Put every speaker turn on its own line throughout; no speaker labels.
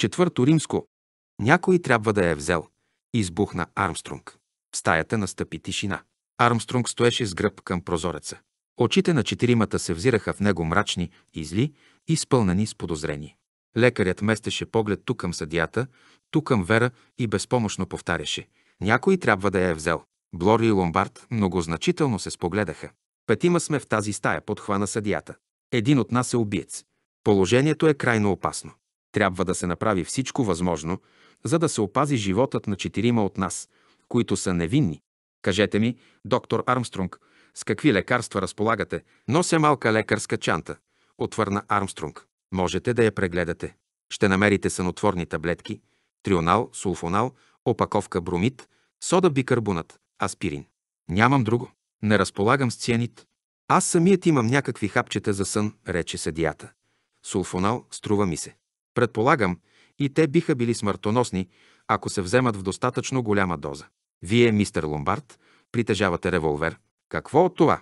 Четвърто римско. Някой трябва да я е взел. Избухна Армстронг. В стаята настъпи тишина. Армстронг стоеше с гръб към прозореца. Очите на четиримата се взираха в него мрачни и зли, изпълнени с подозрение. Лекарят местеше поглед тук към съдията, тук към Вера и безпомощно повтаряше. Някой трябва да я е взел. Блори и Ломбард многозначително се спогледаха. Петима сме в тази стая, подхвана съдията. Един от нас е убиец. Положението е крайно опасно. Трябва да се направи всичко възможно, за да се опази животът на четирима от нас, които са невинни. Кажете ми, доктор Армстронг, с какви лекарства разполагате? Нося малка лекарска чанта, отвърна Армстронг. Можете да я прегледате. Ще намерите сънотворни таблетки, трионал, сулфонал, опаковка бромид, сода бикарбонат, аспирин. Нямам друго. Не разполагам с цианит. Аз самият имам някакви хапчета за сън, рече съдията. Сулфонал струва ми се. Предполагам, и те биха били смъртоносни, ако се вземат в достатъчно голяма доза. Вие, мистер Ломбард, притежавате револвер. Какво от това?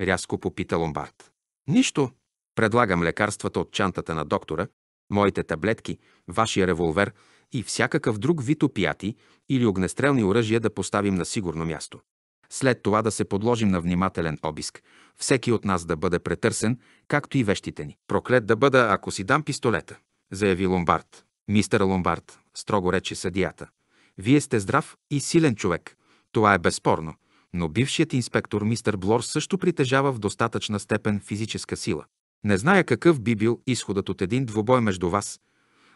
Рязко попита Ломбард. Нищо. Предлагам лекарствата от чантата на доктора, моите таблетки, вашия револвер и всякакъв друг вид опияти или огнестрелни оръжия да поставим на сигурно място. След това да се подложим на внимателен обиск. Всеки от нас да бъде претърсен, както и вещите ни. Проклет да бъда, ако си дам пистолета заяви Ломбард. Мистер Ломбард, строго рече съдията. Вие сте здрав и силен човек. Това е безспорно. Но бившият инспектор мистер Блор също притежава в достатъчна степен физическа сила. Не зная какъв би бил изходът от един двубой между вас,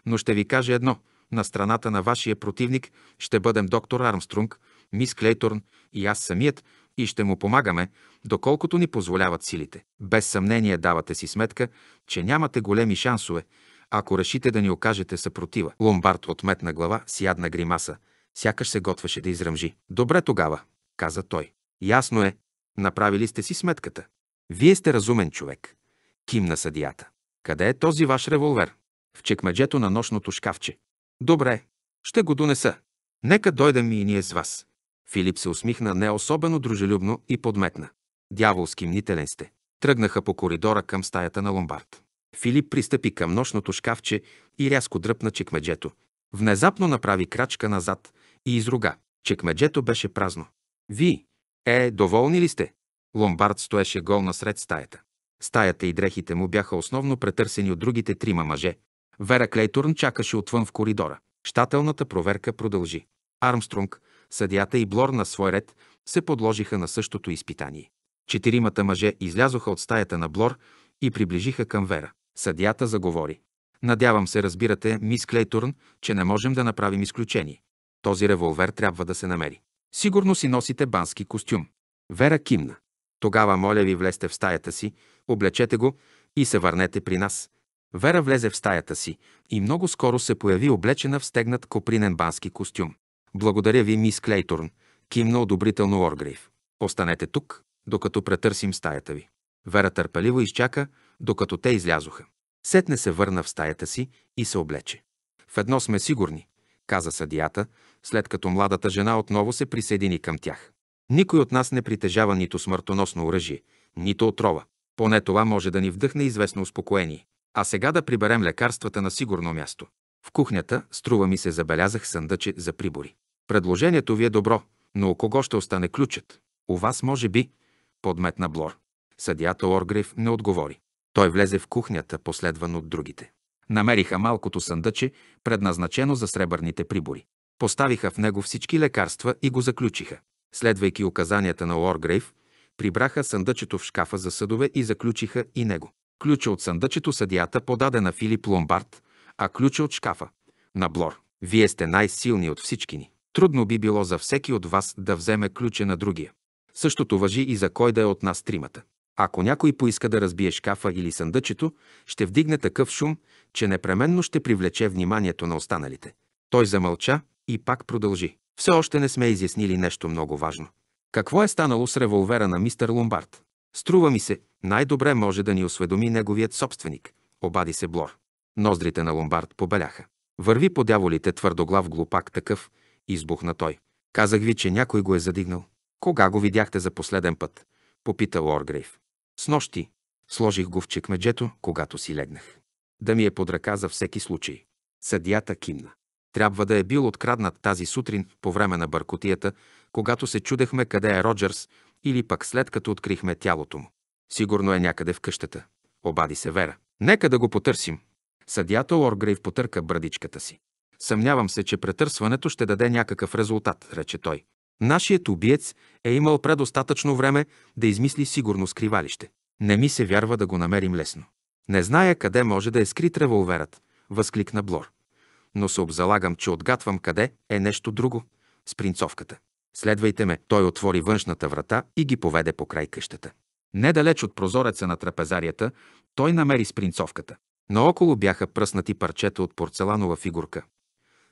но ще ви кажа едно. На страната на вашия противник ще бъдем доктор Армстронг, мис Клейторн и аз самият и ще му помагаме, доколкото ни позволяват силите. Без съмнение давате си сметка, че нямате големи шансове – ако решите да ни окажете съпротива. Ломбард отметна глава с ядна гримаса, сякаш се готвеше да изръмжи. Добре тогава, каза той. Ясно е, направили сте си сметката. Вие сте разумен човек. Кимна съдията. Къде е този ваш револвер? В чекмеджето на нощното шкафче. Добре, ще го донеса. Нека дойдем и ние с вас. Филип се усмихна не особено дружелюбно и подметна. Дяволски мнителен сте. Тръгнаха по коридора към стаята на ломбард. Филип пристъпи към нощното шкафче и рязко дръпна чекмеджето. Внезапно направи крачка назад и изруга. Чекмеджето беше празно. Ви, е, доволни ли сте? Ломбард стоеше гол насред стаята. Стаята и дрехите му бяха основно претърсени от другите трима мъже. Вера Клейтурн чакаше отвън в коридора. Щателната проверка продължи. Армстронг, съдята и Блор на свой ред се подложиха на същото изпитание. Четиримата мъже излязоха от стаята на Блор и приближиха към Вера. Съдията заговори. Надявам се, разбирате, мис Клейтурн, че не можем да направим изключение. Този револвер трябва да се намери. Сигурно си носите бански костюм. Вера кимна. Тогава, моля ви, влезте в стаята си, облечете го и се върнете при нас. Вера влезе в стаята си и много скоро се появи облечена в стегнат копринен бански костюм. Благодаря ви, мис Клейтурн, кимна одобрително Оргрейв. Останете тук, докато претърсим стаята ви. Вера търпеливо изчака, докато те излязоха. Сетне се върна в стаята си и се облече. В едно сме сигурни, каза съдията, след като младата жена отново се присъедини към тях. Никой от нас не притежава нито смъртоносно оръжие, нито отрова. Поне това може да ни вдъхне известно успокоение. А сега да приберем лекарствата на сигурно място. В кухнята, струва ми се, забелязах съндъче за прибори. Предложението ви е добро, но у кого ще остане ключът? У вас, може би, подметна Блор. Съдията Оргрев не отговори. Той влезе в кухнята, последван от другите. Намериха малкото съндъче, предназначено за сребърните прибори. Поставиха в него всички лекарства и го заключиха. Следвайки указанията на Уоргрейв, прибраха съндъчето в шкафа за съдове и заключиха и него. Ключа от съндъчето съдията подаде на Филип Ломбард, а ключа от шкафа – на Блор. Вие сте най-силни от всички ни. Трудно би било за всеки от вас да вземе ключа на другия. Същото въжи и за кой да е от нас тримата. Ако някой поиска да разбие шкафа или съндъчето, ще вдигне такъв шум, че непременно ще привлече вниманието на останалите. Той замълча и пак продължи. Все още не сме изяснили нещо много важно. Какво е станало с револвера на мистер Ломбард? Струва ми се, най-добре може да ни осведоми неговият собственик, обади се Блор. Ноздрите на Ломбард побеляха. Върви по дяволите твърдоглав глупак такъв, избухна той. Казах ви, че някой го е задигнал. Кога го видяхте за последен път? Попита Лоргрейв. С нощи сложих го в чекмеджето, когато си легнах. Да ми е под ръка за всеки случай. Съдията кимна. Трябва да е бил откраднат тази сутрин по време на бъркотията, когато се чудехме къде е Роджерс или пък след като открихме тялото му. Сигурно е някъде в къщата. Обади се Вера. Нека да го потърсим. Съдията Оргрейв потърка брадичката си. Съмнявам се, че претърсването ще даде някакъв резултат, рече той. Нашият убиец е имал предостатъчно време да измисли сигурно скривалище. Не ми се вярва да го намерим лесно. Не зная къде може да е скрит револверът, възкликна Блор. Но се обзалагам, че отгатвам къде е нещо друго с принцовката. Следвайте ме. Той отвори външната врата и ги поведе по край къщата. Недалеч от прозореца на трапезарията, той намери спринцовката. Наоколо бяха пръснати парчета от порцеланова фигурка.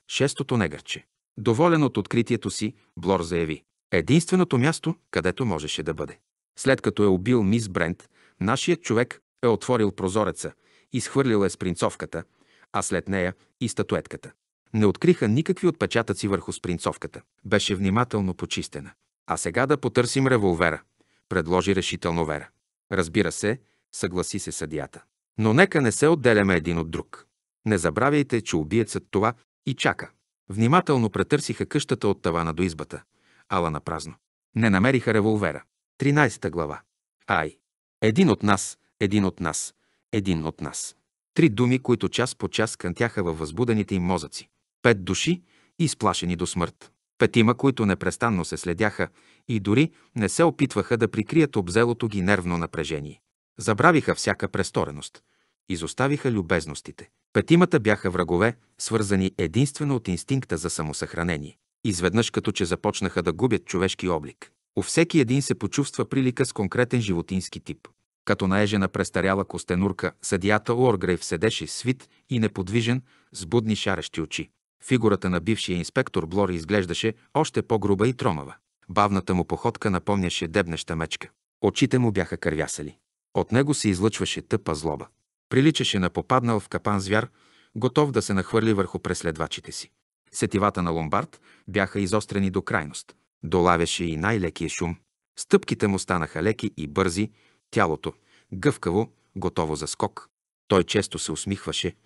Шестото негърче. Доволен от откритието си, Блор заяви. Единственото място, където можеше да бъде. След като е убил мис Брент, нашият човек е отворил прозореца, изхвърлил е спринцовката, а след нея и статуетката. Не откриха никакви отпечатъци върху спринцовката. Беше внимателно почистена. А сега да потърсим револвера, предложи решително Вера. Разбира се, съгласи се съдията. Но нека не се отделяме един от друг. Не забравяйте, че убиецът това и чака. Внимателно претърсиха къщата от тавана до избата, ала на празно. Не намериха револвера. 13 глава. Ай! Един от нас, един от нас, един от нас. Три думи, които час по час кънтяха във възбудените им мозъци. Пет души, изплашени до смърт. Петима, които непрестанно се следяха и дори не се опитваха да прикрият обзелото ги нервно напрежение. Забравиха всяка престореност. Изоставиха любезностите. Петимата бяха врагове, свързани единствено от инстинкта за самосъхранение. Изведнъж като че започнаха да губят човешки облик. У всеки един се почувства прилика с конкретен животински тип. Като наежена престаряла костенурка, съдията Уоргрейв седеше свит и неподвижен, с будни шарещи очи. Фигурата на бившия инспектор Блори изглеждаше още по-груба и тромава. Бавната му походка напомняше дебнеща мечка. Очите му бяха кървясали. От него се излъчваше тъпа злоба. Приличаше на попаднал в капан звяр, готов да се нахвърли върху преследвачите си. Сетивата на ломбард бяха изострени до крайност. Долавяше и най-лекия шум. Стъпките му станаха леки и бързи, тялото – гъвкаво, готово за скок. Той често се усмихваше,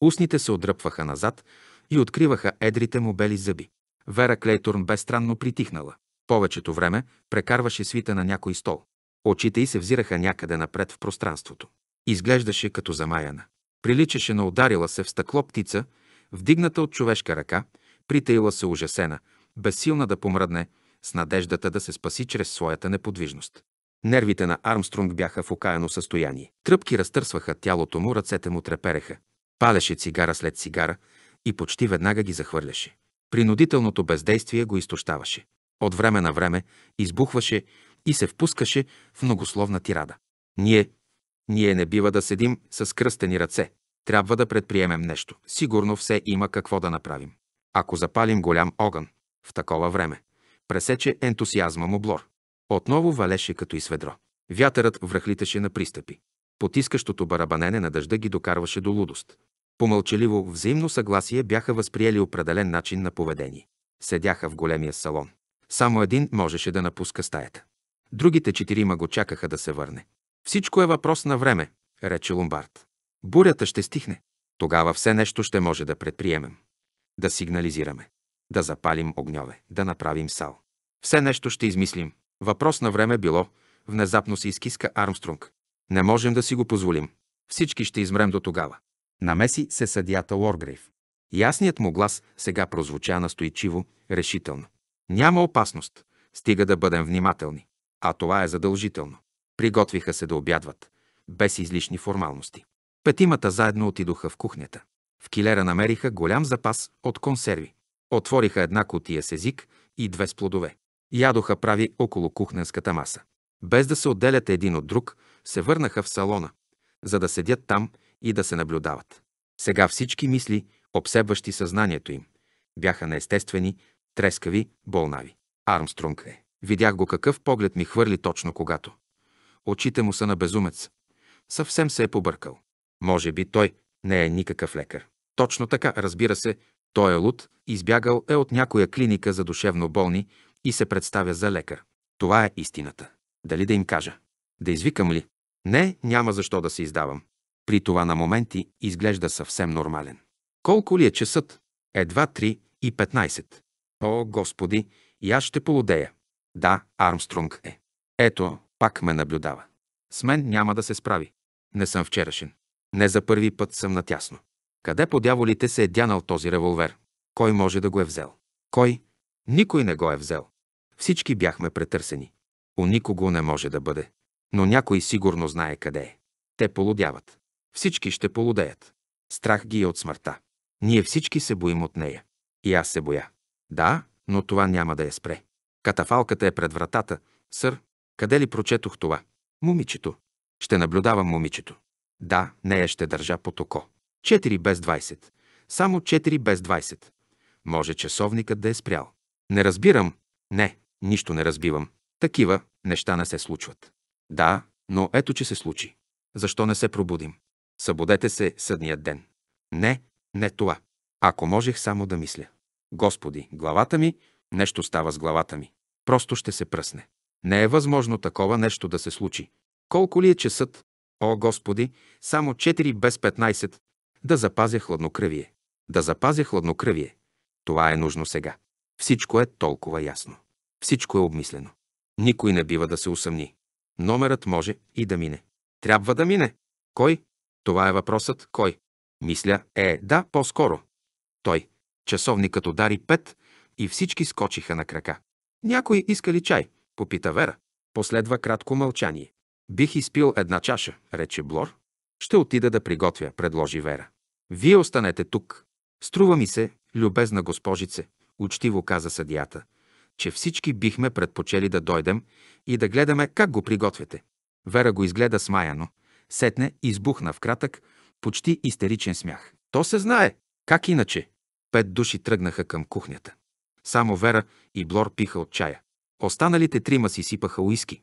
устните се отдръпваха назад и откриваха едрите му бели зъби. Вера Клейтурн бе странно притихнала. Повечето време прекарваше свита на някой стол. Очите й се взираха някъде напред в пространството. Изглеждаше като замаяна. Приличаше на ударила се в стъкло птица, вдигната от човешка ръка, притаила се ужасена, безсилна да помръдне, с надеждата да се спаси чрез своята неподвижност. Нервите на Армстронг бяха в окаяно състояние. Тръпки разтърсваха тялото му, ръцете му трепереха. Палеше цигара след цигара и почти веднага ги захвърляше. Принудителното бездействие го изтощаваше. От време на време избухваше и се впускаше в многословна тирада. Ние, ние не бива да седим с кръстени ръце. Трябва да предприемем нещо. Сигурно все има какво да направим. Ако запалим голям огън, в такова време, пресече ентусиазма му Блор. Отново валеше като и сведро. Вятърът връхлиташе на пристъпи. Потискащото барабанене на дъжда ги докарваше до лудост. По мълчаливо взаимно съгласие бяха възприели определен начин на поведение. Седяха в големия салон. Само един можеше да напуска стаята. Другите четирима го чакаха да се върне. Всичко е въпрос на време, рече Ломбард. Бурята ще стихне. Тогава все нещо ще може да предприемем. Да сигнализираме. Да запалим огньове. Да направим сал. Все нещо ще измислим. Въпрос на време било. Внезапно се изкиска Армстронг. Не можем да си го позволим. Всички ще измрем до тогава. Намеси се съдията Лоргрейв. Ясният му глас сега прозвуча настойчиво, решително. Няма опасност. Стига да бъдем внимателни. А това е задължително. Приготвиха се да обядват, без излишни формалности. Петимата заедно отидоха в кухнята. В килера намериха голям запас от консерви. Отвориха една котия с език и две с плодове. Ядоха прави около кухненската маса. Без да се отделят един от друг, се върнаха в салона, за да седят там и да се наблюдават. Сега всички мисли, обсебващи съзнанието им, бяха неестествени, трескави, болнави. Армстронг е. Видях го какъв поглед ми хвърли точно когато очите му са на безумец. Съвсем се е побъркал. Може би той не е никакъв лекар. Точно така, разбира се, той е луд, избягал е от някоя клиника за душевно болни и се представя за лекар. Това е истината. Дали да им кажа? Да извикам ли? Не, няма защо да се издавам. При това на моменти изглежда съвсем нормален. Колко ли е часът? Едва 3 и 15. О, Господи, и аз ще полудея. Да, Армстронг е. Ето, пак ме наблюдава. С мен няма да се справи. Не съм вчерашен. Не за първи път съм натясно. Къде по дяволите се е дянал този револвер? Кой може да го е взел? Кой? Никой не го е взел. Всички бяхме претърсени. У никого не може да бъде. Но някой сигурно знае къде е. Те полудяват. Всички ще полудеят. Страх ги е от смъртта. Ние всички се боим от нея. И аз се боя. Да, но това няма да я спре. Катафалката е пред вратата. Сър, къде ли прочетох това? Момичето. Ще наблюдавам момичето. Да, нея ще държа под око. 4 без 20. Само 4 без 20. Може часовникът да е спрял. Не разбирам. Не, нищо не разбивам. Такива неща не се случват. Да, но ето че се случи. Защо не се пробудим? Събудете се съдният ден. Не, не това. Ако можех само да мисля. Господи, главата ми, нещо става с главата ми. Просто ще се пръсне. Не е възможно такова нещо да се случи. Колко ли е часът? О, Господи, само 4 без 15. Да запазя хладнокръвие. Да запазя хладнокръвие. Това е нужно сега. Всичко е толкова ясно. Всичко е обмислено. Никой не бива да се усъмни. Номерът може и да мине. Трябва да мине. Кой? Това е въпросът. Кой? Мисля, е, да, по-скоро. Той. Часовникът удари пет и всички скочиха на крака. Някой иска ли чай? Попита Вера. Последва кратко мълчание. Бих изпил една чаша, рече Блор. Ще отида да приготвя, предложи Вера. Вие останете тук. Струва ми се, любезна госпожице, учтиво каза съдията, че всички бихме предпочели да дойдем и да гледаме как го приготвяте. Вера го изгледа смаяно, сетне и избухна в кратък, почти истеричен смях. То се знае. Как иначе? Пет души тръгнаха към кухнята. Само Вера и Блор пиха от чая. Останалите трима си сипаха уиски.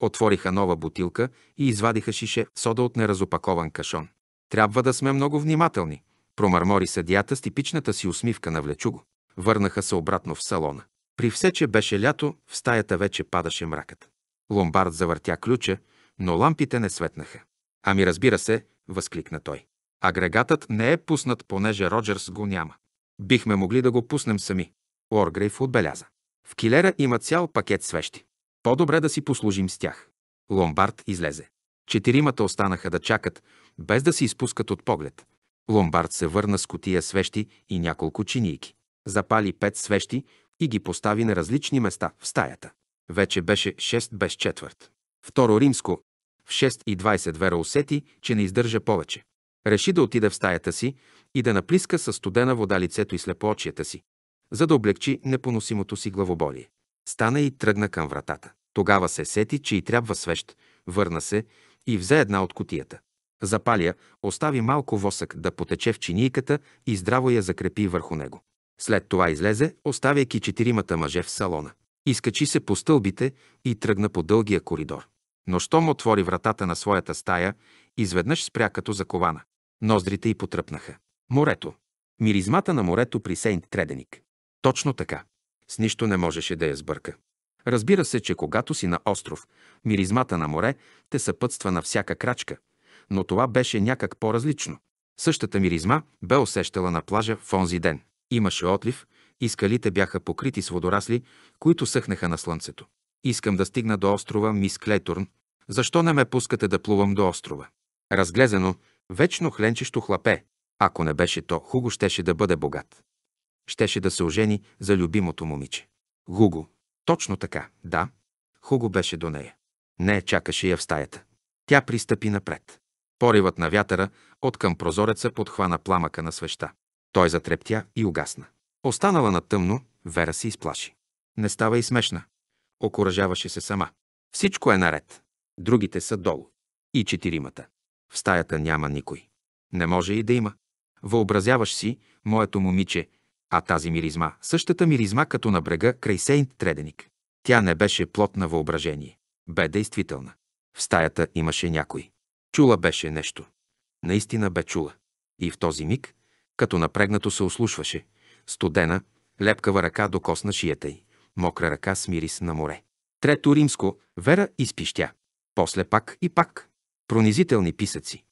Отвориха нова бутилка и извадиха шише сода от неразопакован кашон. Трябва да сме много внимателни, промърмори съдията с типичната си усмивка на влечуго. Върнаха се обратно в салона. При все, че беше лято, в стаята вече падаше мракът. Ломбард завъртя ключа, но лампите не светнаха. Ами разбира се, възкликна той. Агрегатът не е пуснат, понеже Роджерс го няма. Бихме могли да го пуснем сами. Оргрейв отбеляза. В килера има цял пакет свещи. По-добре да си послужим с тях. Ломбард излезе. Четиримата останаха да чакат, без да се изпускат от поглед. Ломбард се върна с котия свещи и няколко чинийки. Запали пет свещи и ги постави на различни места в стаята. Вече беше 6 без четвърт. Второ римско, в 6 и 20 Вера усети, че не издържа повече. Реши да отиде в стаята си и да наплиска със студена вода лицето и слепоочията си за да облегчи непоносимото си главоболие. Стана и тръгна към вратата. Тогава се сети, че и трябва свещ, върна се и взе една от котията. Запаля, остави малко восък да потече в чинийката и здраво я закрепи върху него. След това излезе, оставяйки четиримата мъже в салона. Изкачи се по стълбите и тръгна по дългия коридор. Но щом отвори вратата на своята стая, изведнъж спря като закована. Ноздрите й потръпнаха. Морето. Миризмата на морето при Сейнт Треденик. Точно така. С нищо не можеше да я сбърка. Разбира се, че когато си на остров, миризмата на море те съпътства на всяка крачка, но това беше някак по-различно. Същата миризма бе усещала на плажа в онзи ден. Имаше отлив и скалите бяха покрити с водорасли, които съхнеха на слънцето. Искам да стигна до острова Мис Клейтурн. Защо не ме пускате да плувам до острова? Разглезено, вечно хленчещо хлапе. Ако не беше то, Хуго щеше да бъде богат. Щеше да се ожени за любимото момиче. Гуго. Точно така, да. Хуго беше до нея. Не чакаше я в стаята. Тя пристъпи напред. Поривът на вятъра от към прозореца подхвана пламъка на свеща. Той затрептя и угасна. Останала на тъмно, Вера се изплаши. Не става и смешна. Окоръжаваше се сама. Всичко е наред. Другите са долу. И четиримата. В стаята няма никой. Не може и да има. Въобразяваш си, моето момиче, а тази миризма, същата миризма като на брега край Сейнт Треденик. Тя не беше плод на въображение. Бе действителна. В стаята имаше някой. Чула беше нещо. Наистина бе чула. И в този миг, като напрегнато се ослушваше, студена, лепкава ръка докосна шията й, мокра ръка с мирис на море. Трето римско, Вера и спищя. После пак и пак. Пронизителни писъци.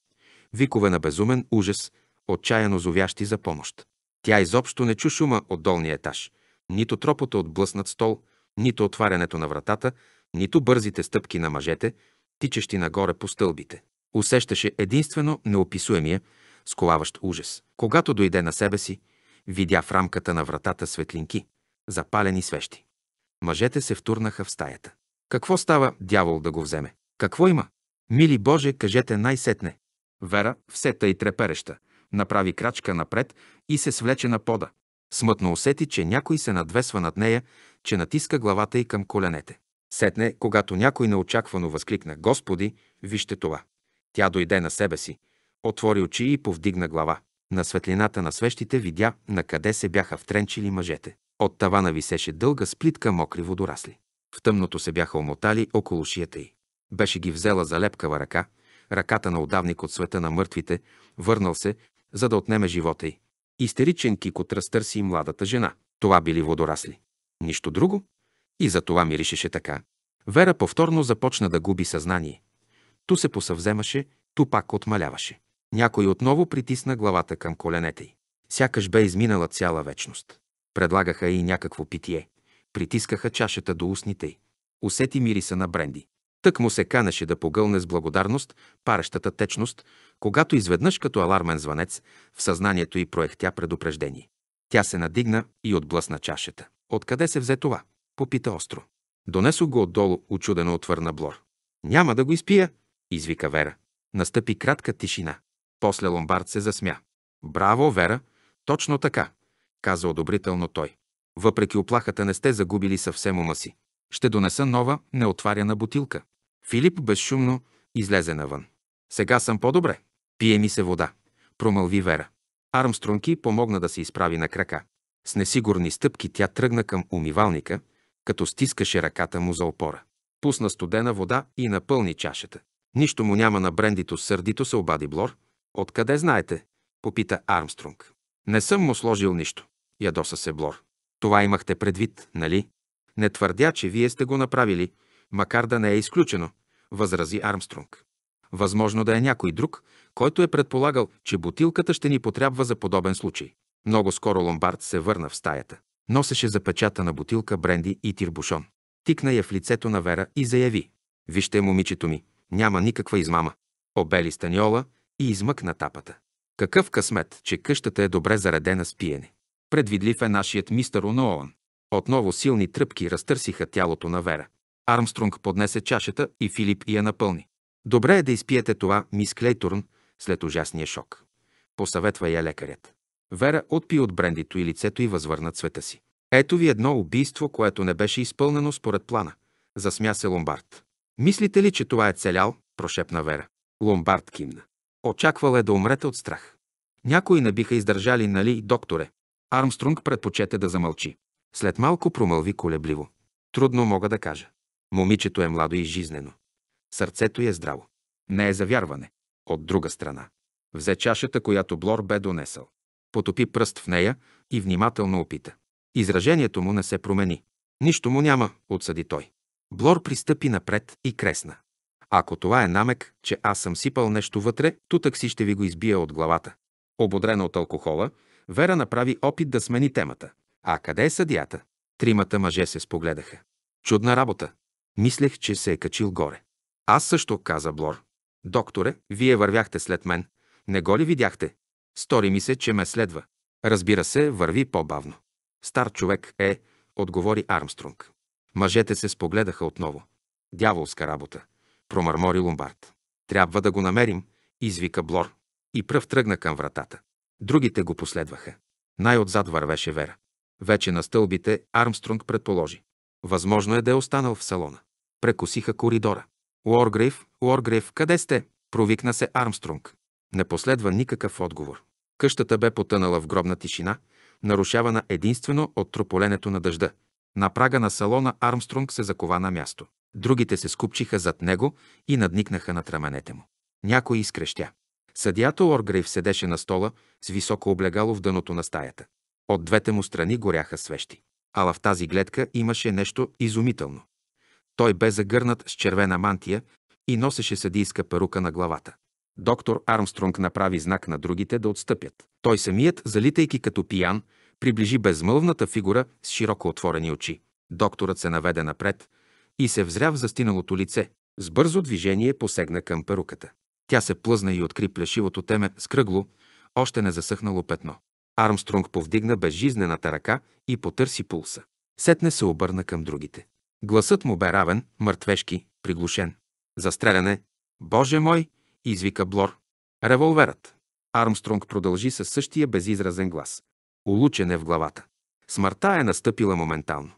Викове на безумен ужас, отчаяно зовящи за помощ. Тя изобщо не чу шума от долния етаж, нито тропота от блъснат стол, нито отварянето на вратата, нито бързите стъпки на мъжете, тичащи нагоре по стълбите. Усещаше единствено неописуемия, сколаващ ужас. Когато дойде на себе си, видя в рамката на вратата светлинки, запалени свещи. Мъжете се втурнаха в стаята. Какво става, дявол да го вземе? Какво има? Мили Боже, кажете най-сетне. Вера, все тъй трепереща, направи крачка напред и се свлече на пода. Смътно усети, че някой се надвесва над нея, че натиска главата й към коленете. Сетне, когато някой неочаквано възкликна «Господи, вижте това!» Тя дойде на себе си, отвори очи и повдигна глава. На светлината на свещите видя на къде се бяха втренчили мъжете. От тавана висеше дълга сплитка мокри водорасли. В тъмното се бяха омотали около шията й. Беше ги взела за лепкава ръка, ръката на удавник от света на мъртвите, върнал се, за да отнеме живота й. Истеричен кикот разтърси младата жена. Това били водорасли. Нищо друго. И за това миришеше така. Вера повторно започна да губи съзнание. Ту се посъвземаше, ту пак отмаляваше. Някой отново притисна главата към коленете й. Сякаш бе изминала цяла вечност. Предлагаха и някакво питие. Притискаха чашата до устните й. Усети мириса на бренди. Тък му се канеше да погълне с благодарност парещата течност, когато изведнъж като алармен звънец в съзнанието й проехтя предупреждение. Тя се надигна и отблъсна чашата. Откъде се взе това? Попита остро. Донесо го отдолу, очудено отвърна Блор. Няма да го изпия, извика Вера. Настъпи кратка тишина. После ломбард се засмя. Браво, Вера, точно така, каза одобрително той. Въпреки оплахата не сте загубили съвсем ума си. Ще донеса нова, неотваряна бутилка. Филип безшумно излезе навън. Сега съм по-добре. Пие ми се вода, промълви Вера. Армстронки помогна да се изправи на крака. С несигурни стъпки тя тръгна към умивалника, като стискаше ръката му за опора. Пусна студена вода и напълни чашата. Нищо му няма на брендито, сърдито се обади Блор. Откъде знаете? Попита Армстронг. Не съм му сложил нищо. Ядоса се Блор. Това имахте предвид, нали? Не твърдя, че вие сте го направили, макар да не е изключено, възрази Армстронг. Възможно да е някой друг, който е предполагал, че бутилката ще ни потрябва за подобен случай. Много скоро Ломбард се върна в стаята. Носеше запечатана бутилка бренди и тирбушон. Тикна я в лицето на Вера и заяви. Вижте, момичето ми, няма никаква измама. Обели станиола и измъкна тапата. Какъв късмет, че къщата е добре заредена с пиене. Предвидлив е нашият мистър Оноон. Отново силни тръпки разтърсиха тялото на Вера. Армстронг поднесе чашата и Филип я напълни. Добре е да изпиете това, мис Клейтурн, след ужасния шок. Посъветва я лекарят. Вера отпи от брендито и лицето и възвърна цвета си. Ето ви едно убийство, което не беше изпълнено според плана. Засмя се Ломбард. Мислите ли, че това е целял? Прошепна Вера. Ломбард кимна. Очаквал е да умрете от страх. Някои не биха издържали, нали, докторе? Армстронг предпочете да замълчи. След малко промълви колебливо. Трудно мога да кажа. Момичето е младо и жизнено. Сърцето е здраво. Не е за вярване. От друга страна. Взе чашата, която Блор бе донесъл. Потопи пръст в нея и внимателно опита. Изражението му не се промени. Нищо му няма, отсъди той. Блор пристъпи напред и кресна. Ако това е намек, че аз съм сипал нещо вътре, тутък си ще ви го избия от главата. Ободрена от алкохола, Вера направи опит да смени темата. А къде е съдията? Тримата мъже се спогледаха. Чудна работа, Мислех, че се е качил горе. Аз също, каза Блор. Докторе, вие вървяхте след мен. Не го ли видяхте? Стори ми се, че ме следва. Разбира се, върви по-бавно. Стар човек е, отговори Армстронг. Мъжете се спогледаха отново. Дяволска работа, промърмори Ломбард. Трябва да го намерим, извика Блор. И пръв тръгна към вратата. Другите го последваха. Най-отзад вървеше Вера. Вече на стълбите Армстронг предположи. Възможно е да е останал в салона. Прекосиха коридора. Уоргрейв, Уоргрейв, къде сте? Провикна се Армстронг. Не последва никакъв отговор. Къщата бе потънала в гробна тишина, нарушавана единствено от трополенето на дъжда. На прага на салона Армстронг се закова на място. Другите се скупчиха зад него и надникнаха на траменете му. Някой изкрещя. Съдията Оргрейв седеше на стола с високо облегало в дъното на стаята. От двете му страни горяха свещи. Ала в тази гледка имаше нещо изумително. Той бе загърнат с червена мантия и носеше съдийска перука на главата. Доктор Армстронг направи знак на другите да отстъпят. Той самият, залитайки като пиян, приближи безмълвната фигура с широко отворени очи. Докторът се наведе напред и се взря в застиналото лице. С бързо движение посегна към перуката. Тя се плъзна и откри плешивото теме с кръгло, още не засъхнало петно. Армстронг повдигна безжизнената ръка и потърси пулса. Сетне се обърна към другите. Гласът му бе равен, мъртвешки, приглушен. Застреляне. Боже мой! извика Блор. Револверът. Армстронг продължи със същия безизразен глас. Улучен е в главата. Смъртта е настъпила моментално.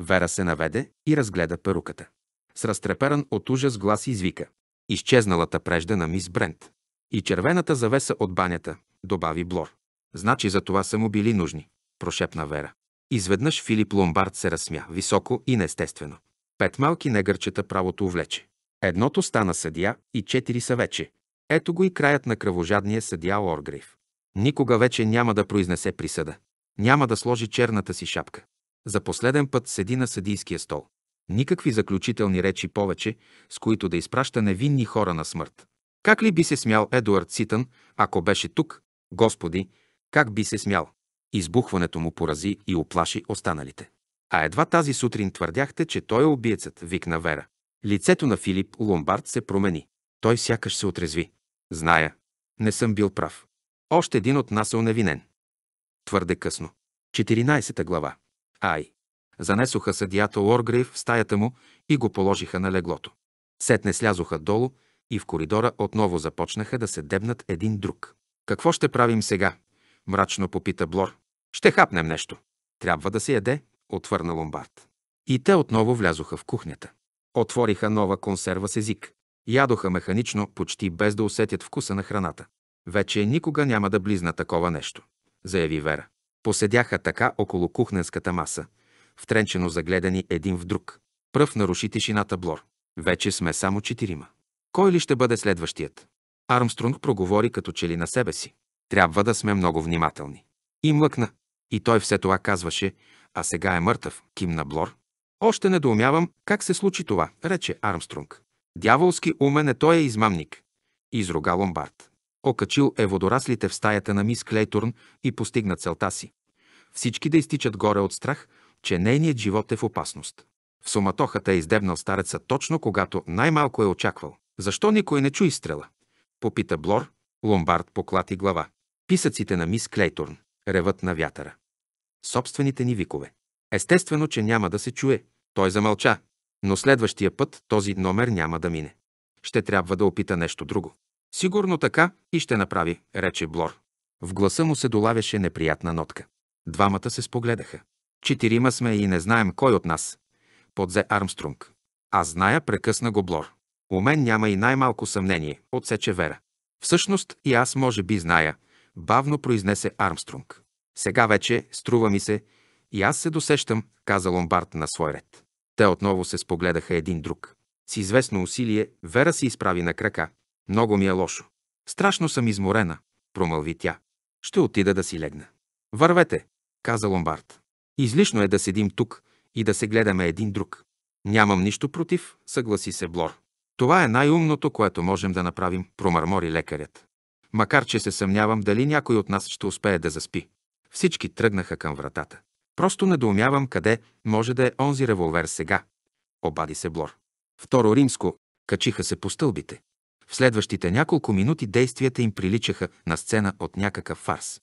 Вера се наведе и разгледа перуката. С разтреперан от ужас глас извика. Изчезналата прежда на мис Брент. И червената завеса от банята, добави Блор. Значи за това са му били нужни, прошепна Вера. Изведнъж Филип Ломбард се разсмя, високо и неестествено. Пет малки негърчета правото увлече. Едното стана съдия и четири са вече. Ето го и краят на кръвожадния съдия Оргрейв. Никога вече няма да произнесе присъда. Няма да сложи черната си шапка. За последен път седи на съдийския стол. Никакви заключителни речи повече, с които да изпраща невинни хора на смърт. Как ли би се смял Едуард Ситън, ако беше тук? Господи, как би се смял? Избухването му порази и оплаши останалите. А едва тази сутрин твърдяхте, че той е убиецът, викна Вера. Лицето на Филип Ломбард се промени. Той сякаш се отрезви. Зная, не съм бил прав. Още един от нас е уневинен. Твърде късно. 14 глава. Ай! Занесоха съдията Лоргрейв в стаята му и го положиха на леглото. Сетне слязоха долу и в коридора отново започнаха да се дебнат един друг. Какво ще правим сега? мрачно попита Блор. Ще хапнем нещо. Трябва да се яде, отвърна Ломбард. И те отново влязоха в кухнята. Отвориха нова консерва с език. Ядоха механично, почти без да усетят вкуса на храната. Вече никога няма да близна такова нещо, заяви Вера. Поседяха така около кухненската маса, втренчено загледани един в друг. Пръв наруши тишината Блор. Вече сме само четирима. Кой ли ще бъде следващият? Армстронг проговори като че ли на себе си. Трябва да сме много внимателни. И млъкна. И той все това казваше, а сега е мъртъв, кимна Блор. Още недоумявам как се случи това, рече Армстронг. Дяволски умен е той е измамник, изруга Ломбард. Окачил е водораслите в стаята на мис Клейтурн и постигна целта си. Всички да изтичат горе от страх, че нейният живот е в опасност. В суматохата е издебнал стареца точно когато най-малко е очаквал. Защо никой не чу изстрела? Попита Блор. Ломбард поклати глава. Писъците на мис Клейтурн. Ревът на вятъра. Собствените ни викове. Естествено, че няма да се чуе. Той замълча. Но следващия път този номер няма да мине. Ще трябва да опита нещо друго. Сигурно така и ще направи, рече Блор. В гласа му се долавяше неприятна нотка. Двамата се спогледаха. Четирима сме и не знаем кой от нас. Подзе Армструнг. Аз зная, прекъсна го Блор. У мен няма и най-малко съмнение, отсече Вера. Всъщност и аз може би зная, бавно произнесе Армстронг. Сега вече, струва ми се, и аз се досещам, каза Ломбард на свой ред. Те отново се спогледаха един друг. С известно усилие Вера се изправи на крака. Много ми е лошо. Страшно съм изморена, промълви тя. Ще отида да си легна. Вървете, каза Ломбард. Излишно е да седим тук и да се гледаме един друг. Нямам нищо против, съгласи се Блор. Това е най-умното, което можем да направим, промърмори лекарят макар че се съмнявам дали някой от нас ще успее да заспи. Всички тръгнаха към вратата. Просто недоумявам къде може да е онзи револвер сега. Обади се Блор. Второ римско, качиха се по стълбите. В следващите няколко минути действията им приличаха на сцена от някакъв фарс.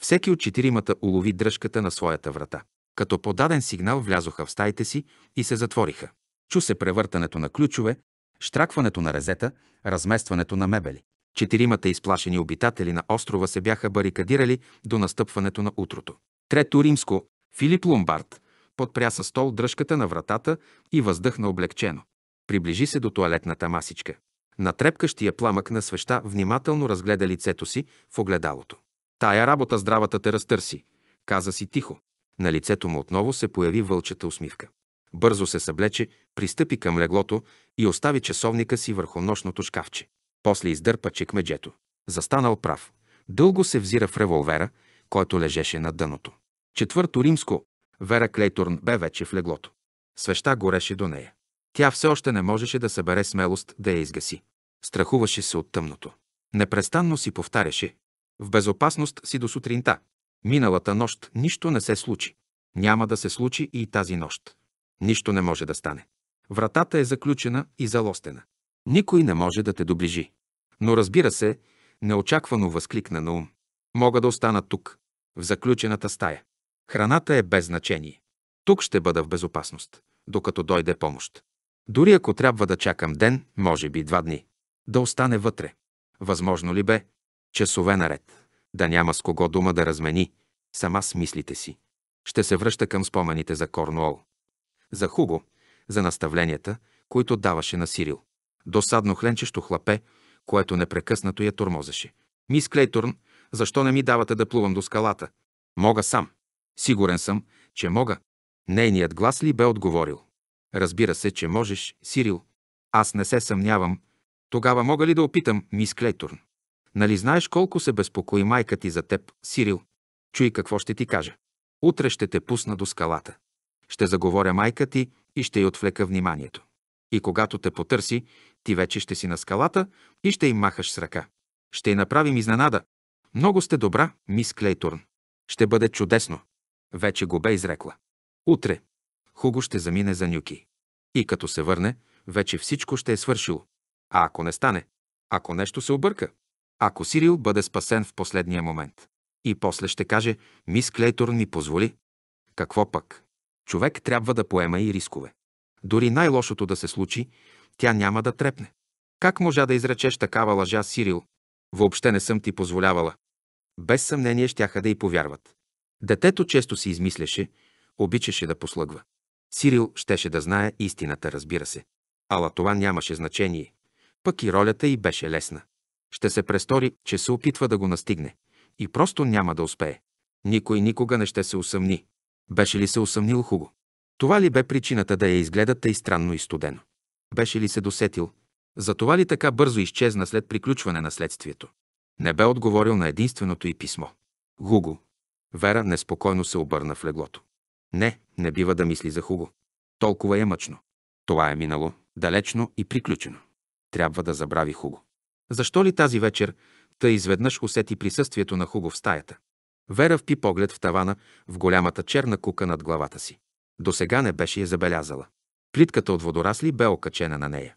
Всеки от четиримата улови дръжката на своята врата. Като подаден сигнал влязоха в стаите си и се затвориха. Чу се превъртането на ключове, штракването на резета, разместването на мебели. Четиримата изплашени обитатели на острова се бяха барикадирали до настъпването на утрото. Трето римско Филип Ломбард подпря със стол дръжката на вратата и въздъхна облегчено. Приближи се до туалетната масичка. На трепкащия пламък на свеща внимателно разгледа лицето си в огледалото. Тая работа здравата те разтърси, каза си тихо. На лицето му отново се появи вълчата усмивка. Бързо се съблече, пристъпи към леглото и остави часовника си върху нощното шкафче. После издърпа чекмеджето. Застанал прав. Дълго се взира в револвера, който лежеше на дъното. Четвърто римско. Вера Клейтурн бе вече в леглото. Свеща гореше до нея. Тя все още не можеше да събере смелост да я изгаси. Страхуваше се от тъмното. Непрестанно си повтаряше. В безопасност си до сутринта. Миналата нощ нищо не се случи. Няма да се случи и тази нощ. Нищо не може да стане. Вратата е заключена и залостена. Никой не може да те доближи. Но разбира се, неочаквано възкликна на ум. Мога да остана тук, в заключената стая. Храната е без значение. Тук ще бъда в безопасност, докато дойде помощ. Дори ако трябва да чакам ден, може би два дни. Да остане вътре. Възможно ли бе? Часове наред. Да няма с кого дума да размени. Сама с мислите си. Ще се връща към спомените за Корнуол. За Хуго, за наставленията, които даваше на Сирил. Досадно хленчещо хлапе, което непрекъснато я тормозеше. Мис Клейтурн, защо не ми давате да плувам до скалата? Мога сам. Сигурен съм, че мога. Нейният глас ли бе отговорил? Разбира се, че можеш, Сирил. Аз не се съмнявам. Тогава мога ли да опитам, мис Клейтурн? Нали знаеш колко се безпокои майка ти за теб, Сирил? Чуй какво ще ти кажа. Утре ще те пусна до скалата. Ще заговоря майка ти и ще й отвлека вниманието. И когато те потърси, ти вече ще си на скалата и ще им махаш с ръка. Ще й направим изненада. Много сте добра, мис Клейтурн. Ще бъде чудесно. Вече го бе изрекла. Утре. Хуго ще замине за Нюки. И като се върне, вече всичко ще е свършило. А ако не стане? Ако нещо се обърка? Ако Сирил бъде спасен в последния момент? И после ще каже, мис Клейтурн ми позволи. Какво пък? Човек трябва да поема и рискове. Дори най-лошото да се случи, тя няма да трепне. Как можа да изречеш такава лъжа, Сирил? Въобще не съм ти позволявала. Без съмнение щяха да й повярват. Детето често си измисляше, обичаше да послъгва. Сирил щеше да знае истината, разбира се. Ала това нямаше значение. Пък и ролята й беше лесна. Ще се престори, че се опитва да го настигне. И просто няма да успее. Никой никога не ще се усъмни. Беше ли се усъмнил Хуго? Това ли бе причината да я изгледа тъй странно и студено? Беше ли се досетил? Затова ли така бързо изчезна след приключване на следствието? Не бе отговорил на единственото и писмо. Гуго. Вера неспокойно се обърна в леглото. Не, не бива да мисли за Хуго. Толкова е мъчно. Това е минало, далечно и приключено. Трябва да забрави Хуго. Защо ли тази вечер та изведнъж усети присъствието на Хуго в стаята? Вера впи поглед в тавана в голямата черна кука над главата си. До сега не беше я забелязала. Плитката от водорасли бе окачена на нея.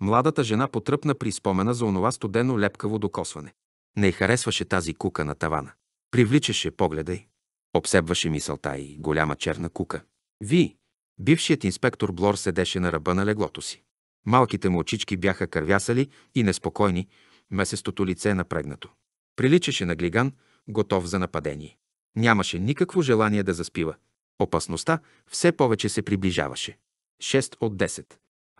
Младата жена потръпна при спомена за онова студено лепкаво докосване. Не й харесваше тази кука на тавана. Привличаше погледа й. Обсебваше мисълта й голяма черна кука. Ви, бившият инспектор Блор седеше на ръба на леглото си. Малките му очички бяха кървясали и неспокойни, месестото лице напрегнато. Приличаше на глиган, готов за нападение. Нямаше никакво желание да заспива. Опасността все повече се приближаваше. 6 от 10.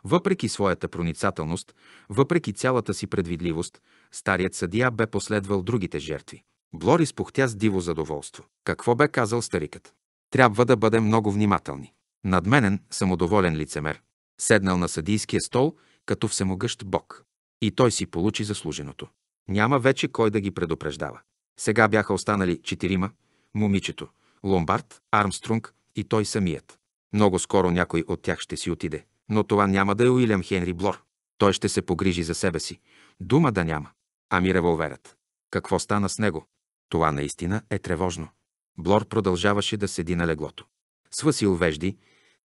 Въпреки своята проницателност, въпреки цялата си предвидливост, старият съдия бе последвал другите жертви. Блорис похтя с диво задоволство. Какво бе казал старикът? Трябва да бъдем много внимателни. Надменен, самодоволен лицемер. Седнал на съдийския стол, като всемогъщ бог. И той си получи заслуженото. Няма вече кой да ги предупреждава. Сега бяха останали четирима, момичето, Ломбард, Армструнг и той самият. Много скоро някой от тях ще си отиде. Но това няма да е Уилям Хенри Блор. Той ще се погрижи за себе си. Дума да няма. Ами револверът. Какво стана с него? Това наистина е тревожно. Блор продължаваше да седи на леглото. Свасил вежди,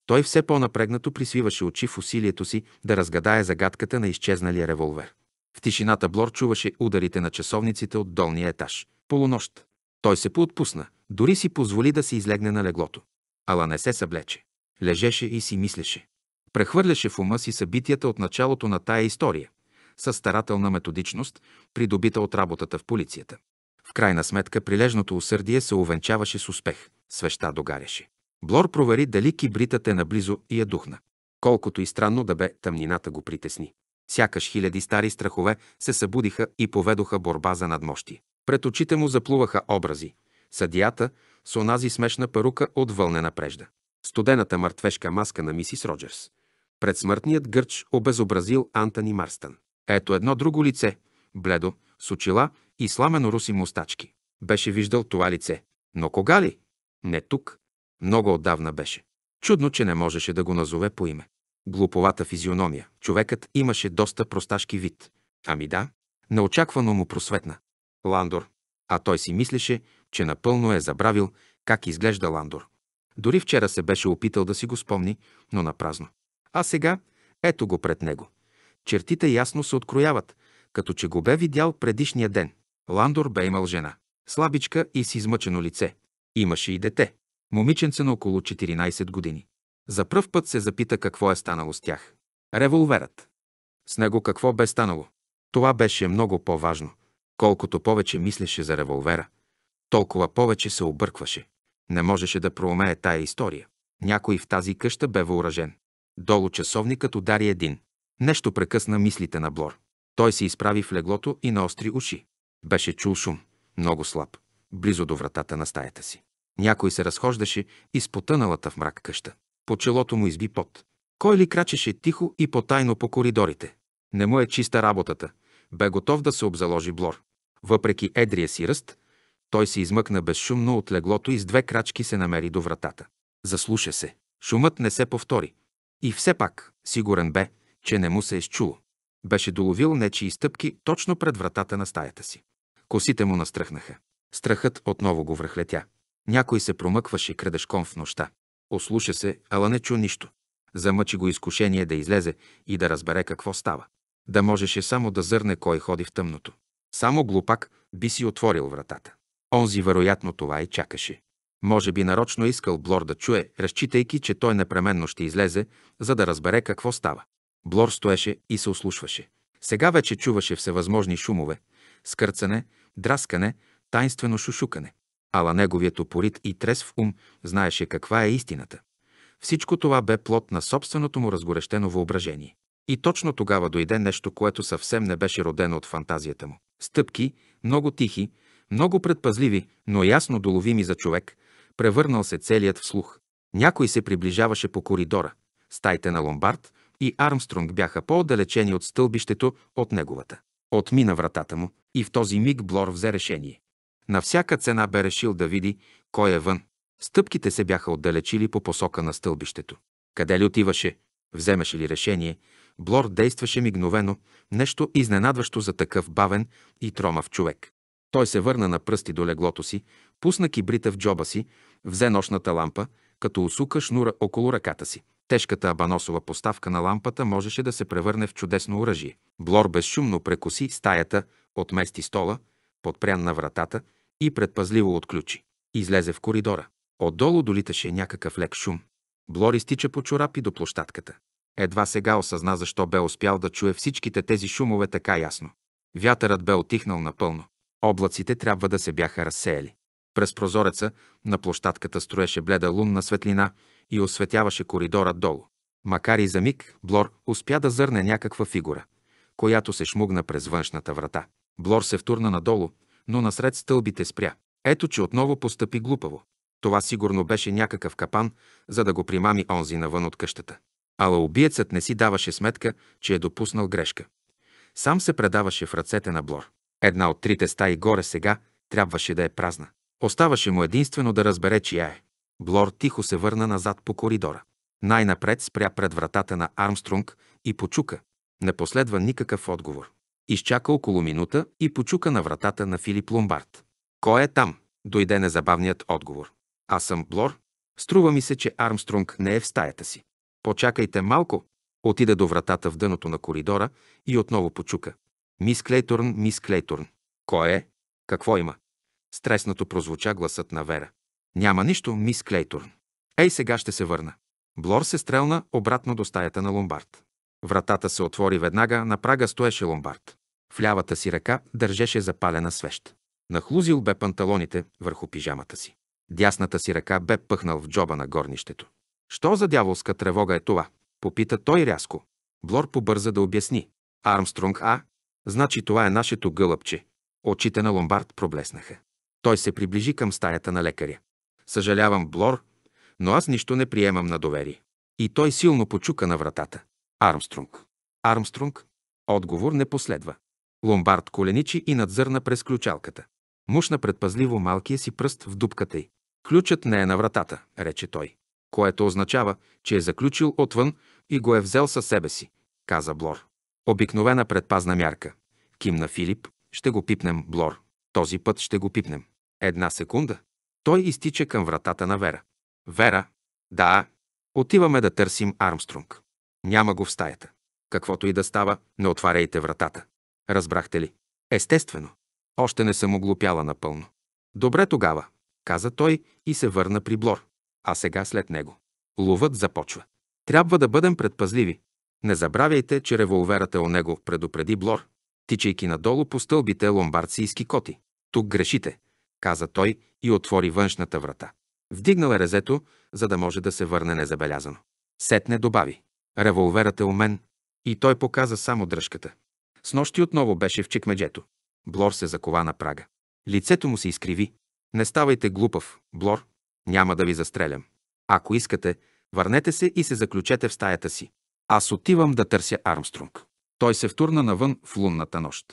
той все по-напрегнато присвиваше очи в усилието си да разгадае загадката на изчезналия револвер. В тишината Блор чуваше ударите на часовниците от долния етаж. Полунощ. Той се поотпусна, дори си позволи да се излегне на леглото. Ала не се съблече. Лежеше и си мислеше. Прехвърляше в ума си събитията от началото на тая история, със старателна методичност, придобита от работата в полицията. В крайна сметка прилежното усърдие се увенчаваше с успех. Свеща догаряше. Блор провери дали кибритът е наблизо и я духна. Колкото и странно да бе, тъмнината го притесни. Сякаш хиляди стари страхове се събудиха и поведоха борба за надмощи. Пред очите му заплуваха образи. Съдията с онази смешна парука от вълнена прежда студената мъртвешка маска на мисис Роджерс. Предсмъртният гърч обезобразил Антони Марстън. Ето едно друго лице, бледо, с очила и сламено руси мустачки. Беше виждал това лице. Но кога ли? Не тук. Много отдавна беше. Чудно, че не можеше да го назове по име. Глуповата физиономия. Човекът имаше доста просташки вид. Ами да, неочаквано му просветна. Ландор. А той си мислеше, че напълно е забравил как изглежда Ландор. Дори вчера се беше опитал да си го спомни, но напразно. А сега, ето го пред него. Чертите ясно се открояват, като че го бе видял предишния ден. Ландор бе имал жена. Слабичка и с измъчено лице. Имаше и дете. Момиченце на около 14 години. За пръв път се запита какво е станало с тях. Револверът. С него какво бе станало? Това беше много по-важно. Колкото повече мислеше за револвера, толкова повече се объркваше. Не можеше да проумее тая история. Някой в тази къща бе въоръжен. Долу часовникът удари един. Нещо прекъсна мислите на Блор. Той се изправи в леглото и на остри уши. Беше чул шум, много слаб, близо до вратата на стаята си. Някой се разхождаше из потъналата в мрак къща. По челото му изби пот. Кой ли крачеше тихо и потайно по коридорите? Не му е чиста работата. Бе готов да се обзаложи Блор. Въпреки едрия си ръст, той се измъкна безшумно от леглото и с две крачки се намери до вратата. Заслуша се. Шумът не се повтори. И все пак, сигурен бе, че не му се е счуло. Беше доловил нечии стъпки точно пред вратата на стаята си. Косите му настръхнаха. Страхът отново го връхлетя. Някой се промъкваше кръдешком в нощта. Ослуша се, ала не чу нищо. Замъчи го изкушение да излезе и да разбере какво става. Да можеше само да зърне кой ходи в тъмното. Само глупак би си отворил вратата. Онзи вероятно това и чакаше. Може би нарочно е искал Блор да чуе, разчитайки, че той непременно ще излезе, за да разбере какво става. Блор стоеше и се ослушваше. Сега вече чуваше всевъзможни шумове, скърцане, драскане, тайнствено шушукане. Ала неговият опорит и трезв ум знаеше каква е истината. Всичко това бе плод на собственото му разгорещено въображение. И точно тогава дойде нещо, което съвсем не беше родено от фантазията му. Стъпки, много тихи, много предпазливи, но ясно доловими за човек, превърнал се целият в слух. Някой се приближаваше по коридора. стайте на Ломбард и Армстронг бяха по-отдалечени от стълбището от неговата. Отмина вратата му и в този миг Блор взе решение. На всяка цена бе решил да види кой е вън. Стъпките се бяха отдалечили по посока на стълбището. Къде ли отиваше? Вземеше ли решение? Блор действаше мигновено, нещо изненадващо за такъв бавен и тромав човек. Той се върна на пръсти до леглото си, пусна кибрита в джоба си, взе нощната лампа, като усука шнура около ръката си. Тежката абаносова поставка на лампата можеше да се превърне в чудесно оръжие. Блор безшумно прекоси стаята, отмести стола, подпрян на вратата и предпазливо отключи. Излезе в коридора. Отдолу долиташе някакъв лек шум. Блор изтича по чорапи до площадката. Едва сега осъзна защо бе успял да чуе всичките тези шумове така ясно. Вятърът бе отихнал напълно. Облаците трябва да се бяха разсеяли. През прозореца на площадката строеше бледа лунна светлина и осветяваше коридора долу. Макар и за миг, Блор успя да зърне някаква фигура, която се шмугна през външната врата. Блор се втурна надолу, но насред стълбите спря. Ето, че отново постъпи глупаво. Това сигурно беше някакъв капан, за да го примами онзи навън от къщата. Ала убиецът не си даваше сметка, че е допуснал грешка. Сам се предаваше в ръцете на Блор. Една от трите стаи горе сега трябваше да е празна. Оставаше му единствено да разбере чия е. Блор тихо се върна назад по коридора. Най-напред спря пред вратата на Армстронг и почука. Не последва никакъв отговор. Изчака около минута и почука на вратата на Филип Ломбард. Кой е там? Дойде незабавният отговор. Аз съм Блор. Струва ми се, че Армстронг не е в стаята си. Почакайте малко. Отида до вратата в дъното на коридора и отново почука. Мис Клейтурн, мис Клейтурн. Кой е? Какво има? Стреснато прозвуча гласът на Вера. Няма нищо, мис Клейтурн. Ей, сега ще се върна. Блор се стрелна обратно до стаята на Ломбард. Вратата се отвори веднага, на прага стоеше Ломбард. В лявата си ръка държеше запалена свещ. Нахлузил бе панталоните върху пижамата си. Дясната си ръка бе пъхнал в джоба на горнището. Що за дяволска тревога е това? Попита той рязко. Блор побърза да обясни. Армстронг А, Значи това е нашето гълъбче. Очите на Ломбард проблеснаха. Той се приближи към стаята на лекаря. Съжалявам, Блор, но аз нищо не приемам на доверие. И той силно почука на вратата. Армстронг. Армстронг. Отговор не последва. Ломбард коленичи и надзърна през ключалката. Мушна предпазливо малкия си пръст в дупката й. Ключът не е на вратата, рече той, което означава, че е заключил отвън и го е взел със себе си, каза Блор. Обикновена предпазна мярка. Кимна Филип. Ще го пипнем, Блор. Този път ще го пипнем. Една секунда. Той изтича към вратата на Вера. Вера. Да. Отиваме да търсим Армстронг. Няма го в стаята. Каквото и да става, не отваряйте вратата. Разбрахте ли? Естествено. Още не съм оглупяла напълно. Добре тогава, каза той и се върна при Блор. А сега след него. Ловът започва. Трябва да бъдем предпазливи. Не забравяйте, че револверът е у него, предупреди Блор, тичайки надолу по стълбите ломбардсийски коти. Тук грешите, каза той и отвори външната врата. Вдигнал е резето, за да може да се върне незабелязано. Сетне добави. Револверът е у мен. И той показа само дръжката. С нощи отново беше в чекмеджето. Блор се закова на прага. Лицето му се изкриви. Не ставайте глупав, Блор. Няма да ви застрелям. Ако искате, върнете се и се заключете в стаята си. Аз отивам да търся Армстронг. Той се втурна навън в лунната нощ.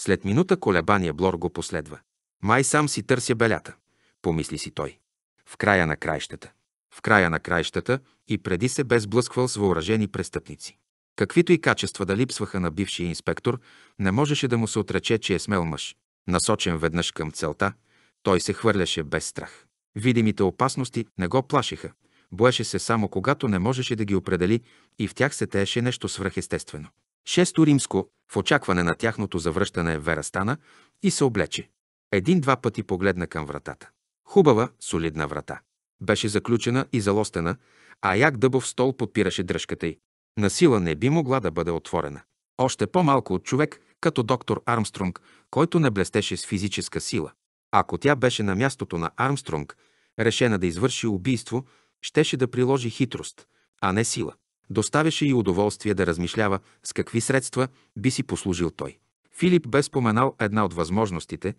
След минута колебание Блор го последва. Май сам си търся белята, помисли си той. В края на краищата. В края на краищата и преди се бе сблъсквал с въоръжени престъпници. Каквито и качества да липсваха на бившия инспектор, не можеше да му се отрече, че е смел мъж. Насочен веднъж към целта, той се хвърляше без страх. Видимите опасности не го плашиха – Боеше се само когато не можеше да ги определи и в тях се тееше нещо свръхестествено. Шесто римско, в очакване на тяхното завръщане, Вера стана и се облече. Един-два пъти погледна към вратата. Хубава, солидна врата. Беше заключена и залостена, а як дъбов стол подпираше дръжката й. Насила не би могла да бъде отворена. Още по-малко от човек, като доктор Армстронг, който не блестеше с физическа сила. Ако тя беше на мястото на Армстронг, решена да извърши убийство, щеше да приложи хитрост, а не сила. Доставяше и удоволствие да размишлява с какви средства би си послужил той. Филип бе споменал една от възможностите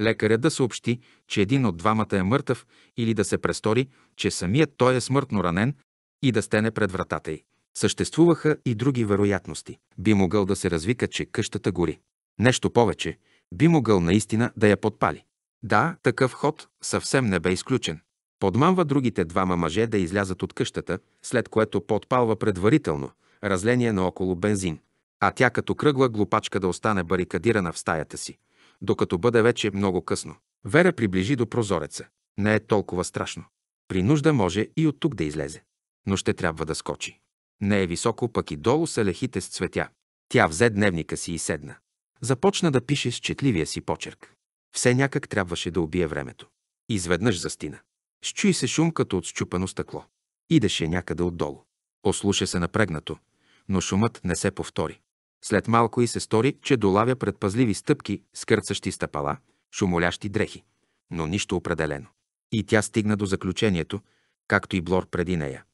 лекаря да съобщи, че един от двамата е мъртъв или да се престори, че самият той е смъртно ранен и да стене пред вратата й. Съществуваха и други вероятности. Би могъл да се развика, че къщата гори. Нещо повече, би могъл наистина да я подпали. Да, такъв ход съвсем не бе изключен. Подмамва другите двама мъже да излязат от къщата, след което подпалва предварително разление на около бензин, а тя като кръгла глупачка да остане барикадирана в стаята си, докато бъде вече много късно. Вера приближи до прозореца. Не е толкова страшно. При нужда може и от тук да излезе. Но ще трябва да скочи. Не е високо, пък и долу са лехите с цветя. Тя взе дневника си и седна. Започна да пише с четливия си почерк. Все някак трябваше да убие времето. Изведнъж застина. Щуи се шум като от щупено стъкло. Идеше някъде отдолу. Ослуша се напрегнато, но шумът не се повтори. След малко и се стори, че долавя предпазливи стъпки, скърцащи стъпала, шумолящи дрехи, но нищо определено. И тя стигна до заключението, както и Блор преди нея,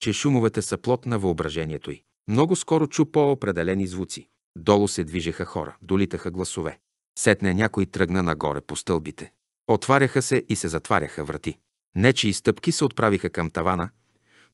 че шумовете са плод на въображението й. Много скоро чу по-определени звуци. Долу се движеха хора, долитаха гласове. Сетне някой тръгна нагоре по стълбите. Отваряха се и се затваряха врати. Нечи стъпки се отправиха към тавана,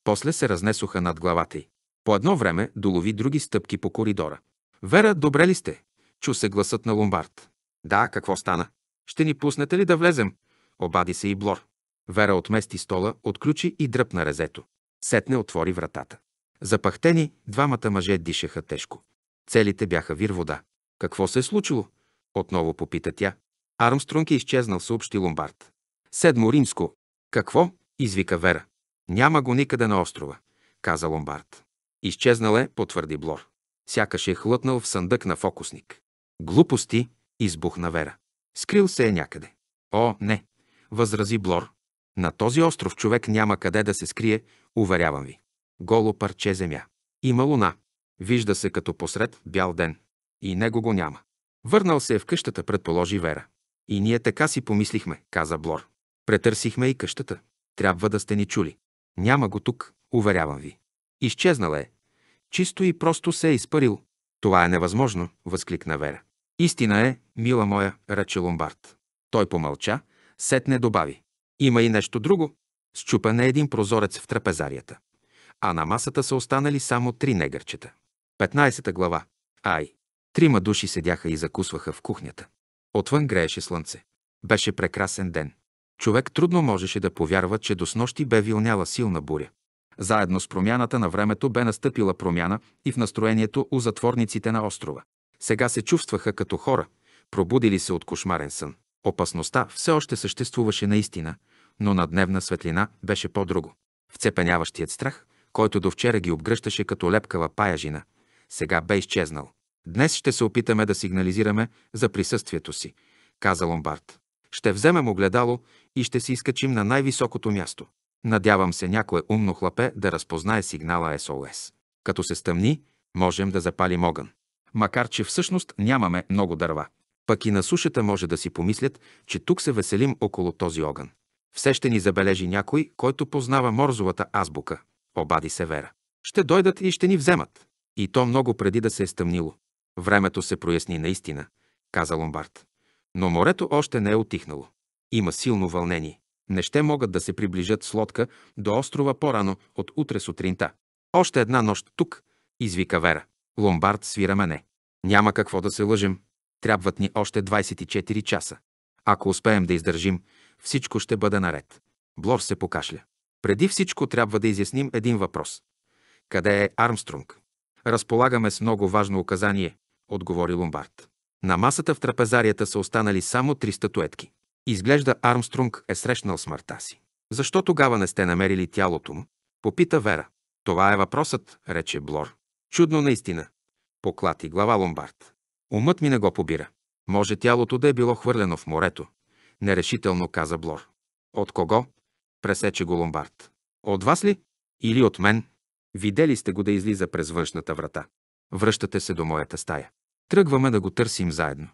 после се разнесоха над главата й. По едно време долови други стъпки по коридора. Вера, добре ли сте? Чу се гласът на Ломбард. Да, какво стана? Ще ни пуснете ли да влезем? Обади се и Блор. Вера отмести стола, отключи и дръпна резето. Сетне отвори вратата. Запахтени, двамата мъже дишаха тежко. Целите бяха вир вода. Какво се е случило? Отново попита тя. Армстронг е изчезнал, съобщи Ломбард. Седмо римско, какво? извика Вера. Няма го никъде на острова, каза Ломбард. Изчезнал е, потвърди Блор. Сякаш е хлътнал в съндък на фокусник. Глупости, избухна Вера. Скрил се е някъде. О, не, възрази Блор. На този остров човек няма къде да се скрие, уверявам ви. Голо парче земя. Има луна. Вижда се като посред бял ден. И него го няма. Върнал се е в къщата, предположи Вера. И ние така си помислихме, каза Блор. Претърсихме и къщата. Трябва да сте ни чули. Няма го тук, уверявам ви. Изчезнала е. Чисто и просто се е изпарил. Това е невъзможно, възкликна Вера. Истина е, мила моя, рече Ломбард. Той помълча, сетне добави. Има и нещо друго. Счупен е един прозорец в трапезарията. А на масата са останали само три негърчета. 15 глава. Ай! Трима души седяха и закусваха в кухнята. Отвън грееше слънце. Беше прекрасен ден. Човек трудно можеше да повярва, че до снощи бе вилняла силна буря. Заедно с промяната на времето бе настъпила промяна и в настроението у затворниците на острова. Сега се чувстваха като хора, пробудили се от кошмарен сън. Опасността все още съществуваше наистина, но на дневна светлина беше по-друго. Вцепеняващият страх, който до вчера ги обгръщаше като лепкава паяжина, сега бе изчезнал. Днес ще се опитаме да сигнализираме за присъствието си, каза Ломбард. Ще вземем огледало и ще се изкачим на най-високото място. Надявам се някое умно хлапе да разпознае сигнала СОС. Като се стъмни, можем да запалим огън. Макар, че всъщност нямаме много дърва. Пък и на сушата може да си помислят, че тук се веселим около този огън. Все ще ни забележи някой, който познава морзовата азбука. Обади се Вера. Ще дойдат и ще ни вземат. И то много преди да се е стъмнило. Времето се проясни наистина, каза Ломбард. Но морето още не е отихнало. Има силно вълнение. Не ще могат да се приближат с лодка до острова по-рано от утре сутринта. Още една нощ тук, извика Вера. Ломбард свира мене. Няма какво да се лъжим. Трябват ни още 24 часа. Ако успеем да издържим, всичко ще бъде наред. Блор се покашля. Преди всичко трябва да изясним един въпрос. Къде е Армстронг? Разполагаме с много важно указание, отговори Ломбард. На масата в трапезарията са останали само три статуетки. Изглежда Армстронг е срещнал смъртта си. Защо тогава не сте намерили тялото му? Попита Вера. Това е въпросът, рече Блор. Чудно наистина. Поклати глава Ломбард. Умът ми не го побира. Може тялото да е било хвърлено в морето. Нерешително каза Блор. От кого? Пресече го Ломбард. От вас ли? Или от мен? Видели сте го да излиза през външната врата. Връщате се до моята стая. Тръгваме да го търсим заедно.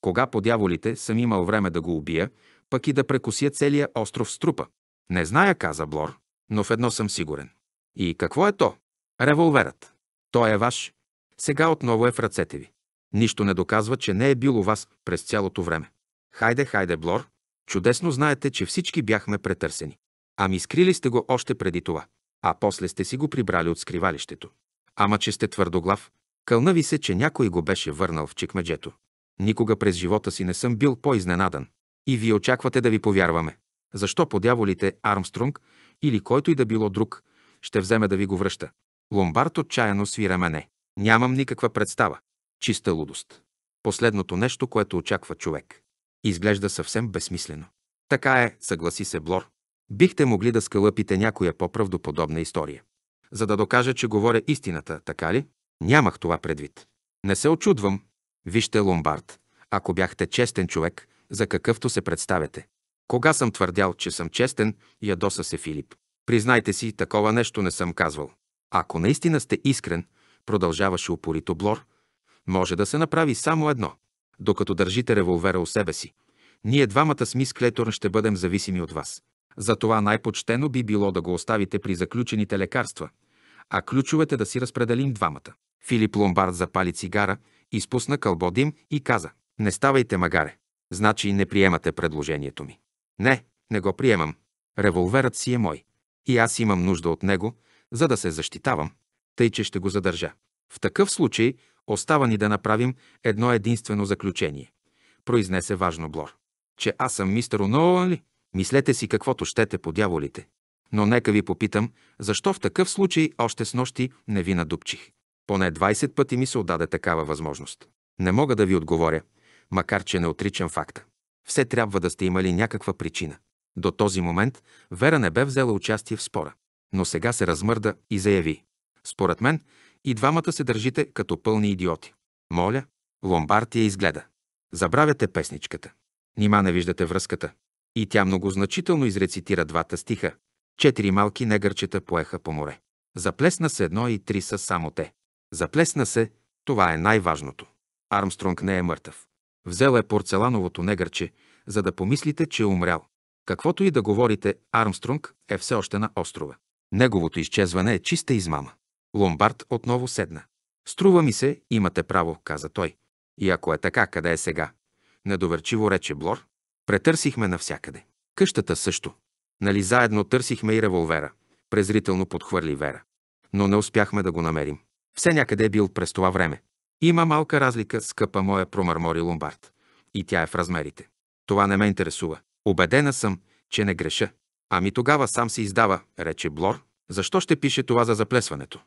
Кога по дяволите съм имал време да го убия, пък и да прекося целия остров с трупа? Не зная, каза Блор, но в едно съм сигурен. И какво е то? Револверът. Той е ваш. Сега отново е в ръцете ви. Нищо не доказва, че не е бил у вас през цялото време. Хайде, хайде, Блор. Чудесно знаете, че всички бяхме претърсени. Ами скрили сте го още преди това, а после сте си го прибрали от скривалището. Ама че сте твърдоглав, Кълна ви се, че някой го беше върнал в чекмеджето. Никога през живота си не съм бил по-изненадан. И вие очаквате да ви повярваме. Защо по дяволите Армстронг или който и да било друг ще вземе да ви го връща? Ломбард отчаяно свира мене. Нямам никаква представа. Чиста лудост. Последното нещо, което очаква човек. Изглежда съвсем безсмислено. Така е, съгласи се Блор. Бихте могли да скълъпите някоя по-правдоподобна история. За да докажа, че говоря истината, така ли? Нямах това предвид. Не се очудвам. Вижте, Ломбард, ако бяхте честен човек, за какъвто се представяте. Кога съм твърдял, че съм честен, ядоса се Филип. Признайте си, такова нещо не съм казвал. Ако наистина сте искрен, продължаваше упорито Блор, може да се направи само едно. Докато държите револвера у себе си, ние двамата с мис Клейтон ще бъдем зависими от вас. Затова най-почтено би било да го оставите при заключените лекарства, а ключовете да си разпределим двамата. Филип Ломбард запали цигара, изпусна кълбо дим и каза «Не ставайте магаре, значи не приемате предложението ми». «Не, не го приемам. Револверът си е мой. И аз имам нужда от него, за да се защитавам, тъй че ще го задържа. В такъв случай остава ни да направим едно единствено заключение», произнесе важно Блор. «Че аз съм мистер Оноуън ли? Мислете си каквото щете по дяволите. Но нека ви попитам, защо в такъв случай още с нощи не ви надупчих? Поне 20 пъти ми се отдаде такава възможност. Не мога да ви отговоря, макар че не отричам факта. Все трябва да сте имали някаква причина. До този момент Вера не бе взела участие в спора, но сега се размърда и заяви. Според мен, и двамата се държите като пълни идиоти. Моля, ломбартия изгледа. Забравяте песничката. Нима не виждате връзката. И тя много значително изрецитира двата стиха. Четири малки негърчета поеха по море. Заплесна се едно и три са само те. Заплесна се, това е най-важното. Армстронг не е мъртъв. Взел е порцелановото негърче, за да помислите, че е умрял. Каквото и да говорите, Армстронг е все още на острова. Неговото изчезване е чиста измама. Ломбард отново седна. Струва ми се, имате право, каза той. И ако е така, къде е сега? Недоверчиво рече Блор. Претърсихме навсякъде. Къщата също. Нали заедно търсихме и револвера. Презрително подхвърли Вера. Но не успяхме да го намерим. Все някъде е бил през това време. Има малка разлика, скъпа моя промърмори ломбард. И тя е в размерите. Това не ме интересува. Обедена съм, че не греша. Ами тогава сам се издава, рече Блор. Защо ще пише това за заплесването?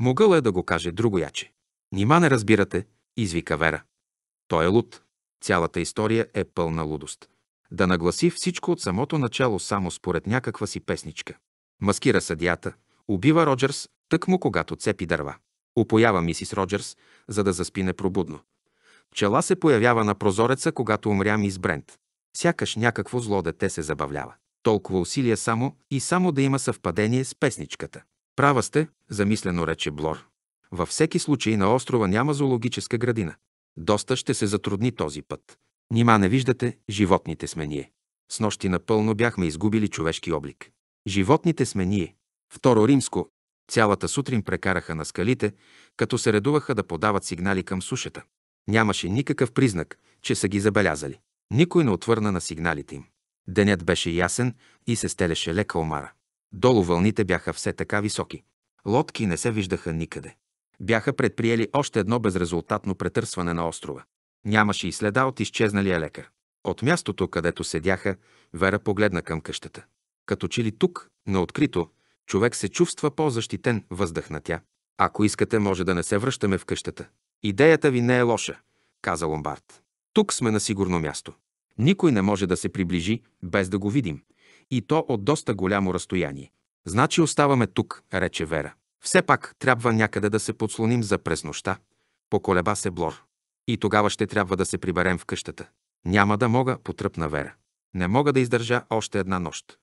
Могъл е да го каже другояче. Нима не разбирате, извика Вера. Той е луд. Цялата история е пълна лудост. Да нагласи всичко от самото начало само според някаква си песничка. Маскира съдията, убива Роджерс, тъкмо, когато цепи дърва. Опоява мисис Роджерс, за да заспи непробудно. Пчела се появява на прозореца, когато умря мис Брент. Сякаш някакво зло дете се забавлява. Толкова усилия само и само да има съвпадение с песничката. Права сте, замислено рече Блор. Във всеки случай на острова няма зоологическа градина. Доста ще се затрудни този път. Нима не виждате, животните сме ние. С нощи напълно бяхме изгубили човешки облик. Животните сме ние. Второ римско, Цялата сутрин прекараха на скалите, като се редуваха да подават сигнали към сушата. Нямаше никакъв признак, че са ги забелязали. Никой не отвърна на сигналите им. Денят беше ясен и се стелеше лека омара. Долу вълните бяха все така високи. Лодки не се виждаха никъде. Бяха предприели още едно безрезултатно претърсване на острова. Нямаше и следа от изчезналия лекар. От мястото, където седяха, Вера погледна към къщата. Като че ли тук, на открито, Човек се чувства по-защитен, въздъхна тя. Ако искате, може да не се връщаме в къщата. Идеята ви не е лоша, каза Ломбард. Тук сме на сигурно място. Никой не може да се приближи, без да го видим. И то от доста голямо разстояние. Значи оставаме тук, рече Вера. Все пак трябва някъде да се подслоним за през нощта. Поколеба се Блор. И тогава ще трябва да се приберем в къщата. Няма да мога, потръпна Вера. Не мога да издържа още една нощ.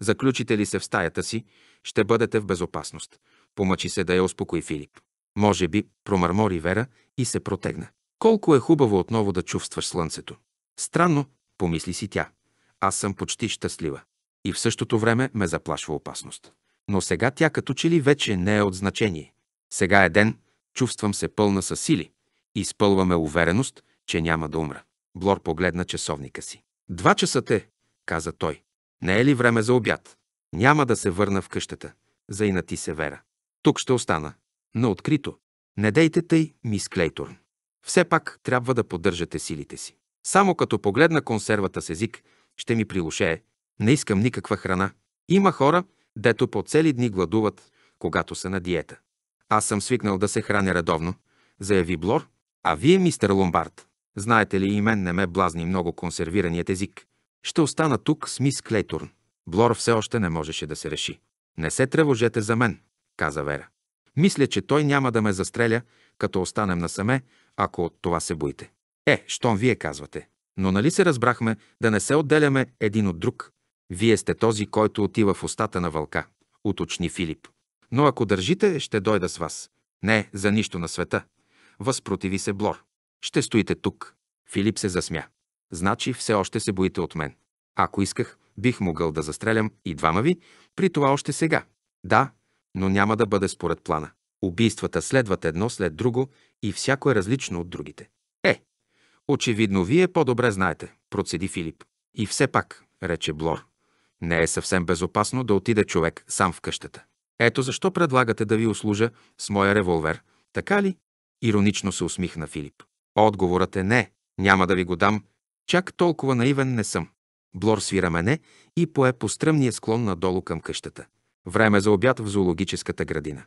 Заключите ли се в стаята си ще бъдете в безопасност. Помъчи се да я успокои Филип. Може би, промърмори Вера и се протегна. Колко е хубаво отново да чувстваш слънцето. Странно, помисли си тя. Аз съм почти щастлива. И в същото време ме заплашва опасност. Но сега тя като че ли вече не е от значение. Сега е ден, чувствам се пълна със сили. Изпълваме увереност, че няма да умра. Блор погледна часовника си. Два часа те, каза той. Не е ли време за обяд? Няма да се върна в къщата, заинати се Вера. Тук ще остана. На открито. Не дейте тъй, мис Клейтурн. Все пак трябва да поддържате силите си. Само като погледна консервата с език, ще ми прилушее. Не искам никаква храна. Има хора, дето по цели дни гладуват, когато са на диета. Аз съм свикнал да се храня редовно, заяви Блор, а вие, мистер Ломбард, знаете ли и мен не ме блазни много консервираният език. Ще остана тук с мис Клейтурн. Блор все още не можеше да се реши. Не се тревожете за мен, каза Вера. Мисля, че той няма да ме застреля, като останем насаме, ако от това се боите. Е, щом вие казвате. Но нали се разбрахме да не се отделяме един от друг? Вие сте този, който отива в устата на вълка, уточни Филип. Но ако държите, ще дойда с вас. Не, за нищо на света. Възпротиви се Блор. Ще стоите тук. Филип се засмя. Значи все още се боите от мен. Ако исках, бих могъл да застрелям и двама ви, при това още сега. Да, но няма да бъде според плана. Убийствата следват едно след друго и всяко е различно от другите. Е, очевидно вие по-добре знаете, процеди Филип. И все пак, рече Блор, не е съвсем безопасно да отиде човек сам в къщата. Ето защо предлагате да ви услужа с моя револвер, така ли? Иронично се усмихна Филип. Отговорът е не, няма да ви го дам. Чак толкова наивен не съм. Блор свира мене и пое по стръмния склон надолу към къщата. Време за обяд в зоологическата градина.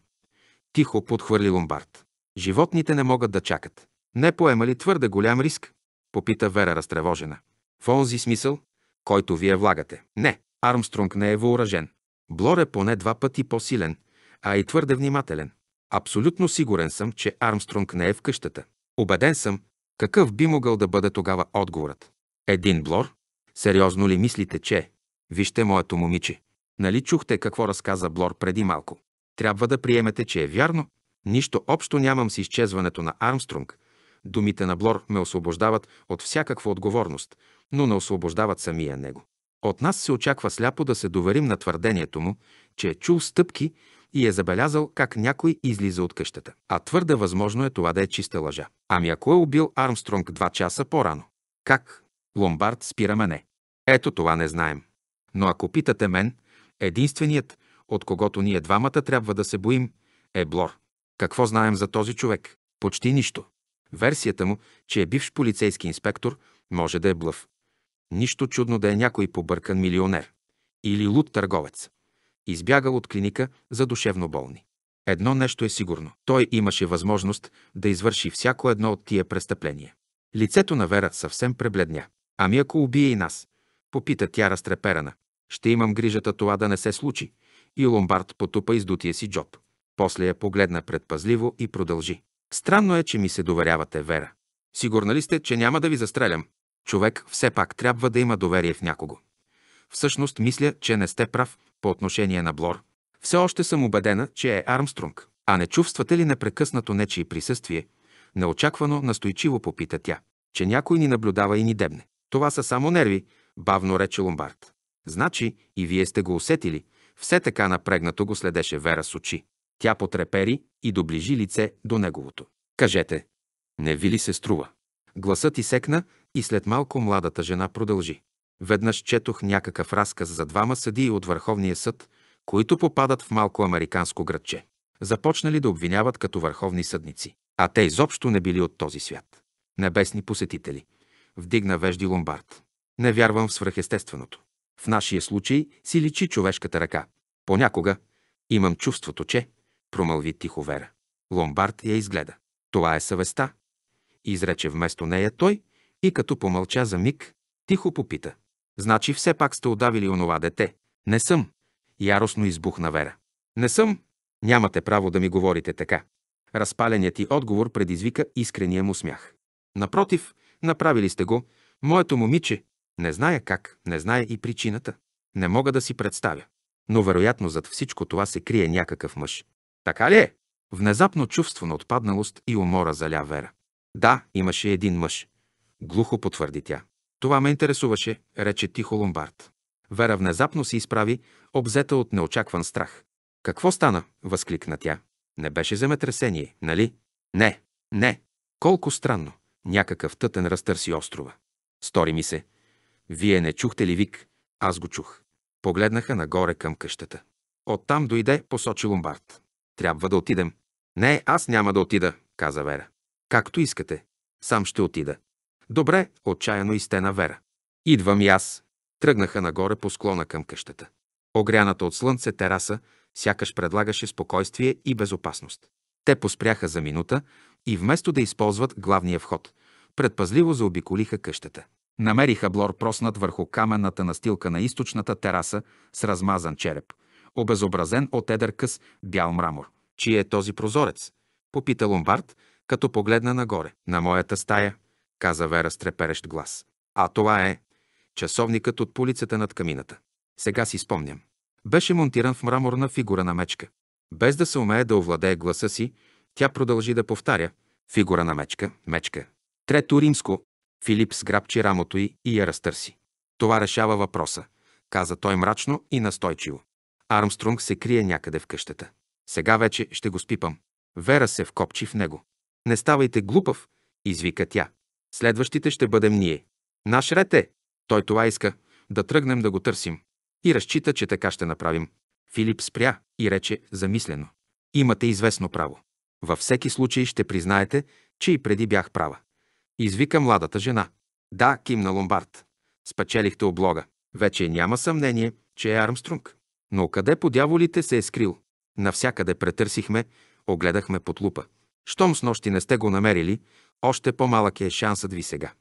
Тихо подхвърли ломбард. Животните не могат да чакат. Не поема ли твърде голям риск? Попита Вера разтревожена. В онзи смисъл, който вие влагате. Не, Армстронг не е въоръжен. Блор е поне два пъти по-силен, а и твърде внимателен. Абсолютно сигурен съм, че Армстронг не е в къщата. Обеден съм, какъв би могъл да бъде тогава отговорът. Един Блор, Сериозно ли мислите, че? Вижте моето момиче. Нали чухте какво разказа Блор преди малко? Трябва да приемете, че е вярно. Нищо общо нямам с изчезването на Армстронг. Думите на Блор ме освобождават от всякаква отговорност, но не освобождават самия него. От нас се очаква сляпо да се доверим на твърдението му, че е чул стъпки и е забелязал как някой излиза от къщата. А твърде възможно е това да е чиста лъжа. Ами ако е убил Армстронг два часа по-рано? Как? Ломбард спира мене. Ето това не знаем. Но ако питате мен, единственият, от когото ние двамата трябва да се боим, е Блор. Какво знаем за този човек? Почти нищо. Версията му, че е бивш полицейски инспектор, може да е блъв. Нищо чудно да е някой побъркан милионер или луд търговец. Избягал от клиника за душевно болни. Едно нещо е сигурно. Той имаше възможност да извърши всяко едно от тия престъпления. Лицето на Вера съвсем пребледня. Ами ако убие и нас? Попита тя разтреперана. Ще имам грижата това да не се случи. И Ломбард потупа издутия си джоб. После я погледна предпазливо и продължи. Странно е, че ми се доверявате, Вера. Сигурна ли сте, че няма да ви застрелям? Човек все пак трябва да има доверие в някого. Всъщност мисля, че не сте прав по отношение на Блор. Все още съм убедена, че е Армстронг. А не чувствате ли непрекъснато нечи присъствие? Неочаквано, настойчиво попита тя, че някой ни наблюдава и ни дебне. Това са само нерви, бавно рече Ломбард. Значи и вие сте го усетили. Все така напрегнато го следеше Вера с очи. Тя потрепери и доближи лице до неговото. Кажете, не ви ли се струва? Гласът и секна и след малко младата жена продължи. Веднъж четох някакъв разказ за двама съдии от Върховния съд, които попадат в малко американско градче. Започнали да обвиняват като върховни съдници. А те изобщо не били от този свят. Небесни посетители – вдигна вежди Ломбард. Не вярвам в свръхестественото. В нашия случай си личи човешката ръка. Понякога имам чувството, че... Промълви тихо Вера. Ломбард я изгледа. Това е съвестта. Изрече вместо нея той и като помълча за миг, тихо попита. Значи все пак сте удавили онова дете. Не съм. Яростно избухна Вера. Не съм. Нямате право да ми говорите така. Разпаленият ти отговор предизвика искрения му смях. Напротив, Направили сте го, моето момиче. Не зная как, не зная и причината. Не мога да си представя. Но вероятно зад всичко това се крие някакъв мъж. Така ли е? Внезапно чувство на отпадналост и умора заля Вера. Да, имаше един мъж. Глухо потвърди тя. Това ме интересуваше, рече тихо Ломбард. Вера внезапно се изправи, обзета от неочакван страх. Какво стана? възкликна тя. Не беше земетресение, нали? Не, не. Колко странно. Някакъв тътен разтърси острова. Стори ми се. Вие не чухте ли вик? Аз го чух. Погледнаха нагоре към къщата. Оттам дойде, посочи Ломбард. Трябва да отидем. Не, аз няма да отида, каза Вера. Както искате. Сам ще отида. Добре, отчаяно изтена Вера. Идвам и аз. Тръгнаха нагоре по склона към къщата. Огряната от слънце тераса сякаш предлагаше спокойствие и безопасност. Те поспряха за минута, и вместо да използват главния вход, предпазливо заобиколиха къщата. Намериха блор проснат върху каменната настилка на източната тераса с размазан череп, обезобразен от едър къс бял мрамор. Чи е този прозорец? Попита Ломбард, като погледна нагоре. На моята стая, каза Вера с треперещ глас. А това е часовникът от полицата над камината. Сега си спомням. Беше монтиран в мраморна фигура на мечка. Без да се умее да овладее гласа си, тя продължи да повтаря фигура на мечка, мечка. Трето римско, Филип сграбчи рамото й и я разтърси. Това решава въпроса, каза той мрачно и настойчиво. Армстронг се крие някъде в къщата. Сега вече ще го спипам. Вера се вкопчи в него. Не ставайте глупав, извика тя. Следващите ще бъдем ние. Наш ред е. Той това иска, да тръгнем да го търсим. И разчита, че така ще направим. Филип спря и рече замислено. Имате известно право. Във всеки случай ще признаете, че и преди бях права. Извика младата жена. Да, Ким на Ломбард. Спечелихте облога. Вече няма съмнение, че е Армстронг. Но къде по дяволите се е скрил? Навсякъде претърсихме, огледахме под лупа. Щом с нощи не сте го намерили, още по-малък е шансът ви сега.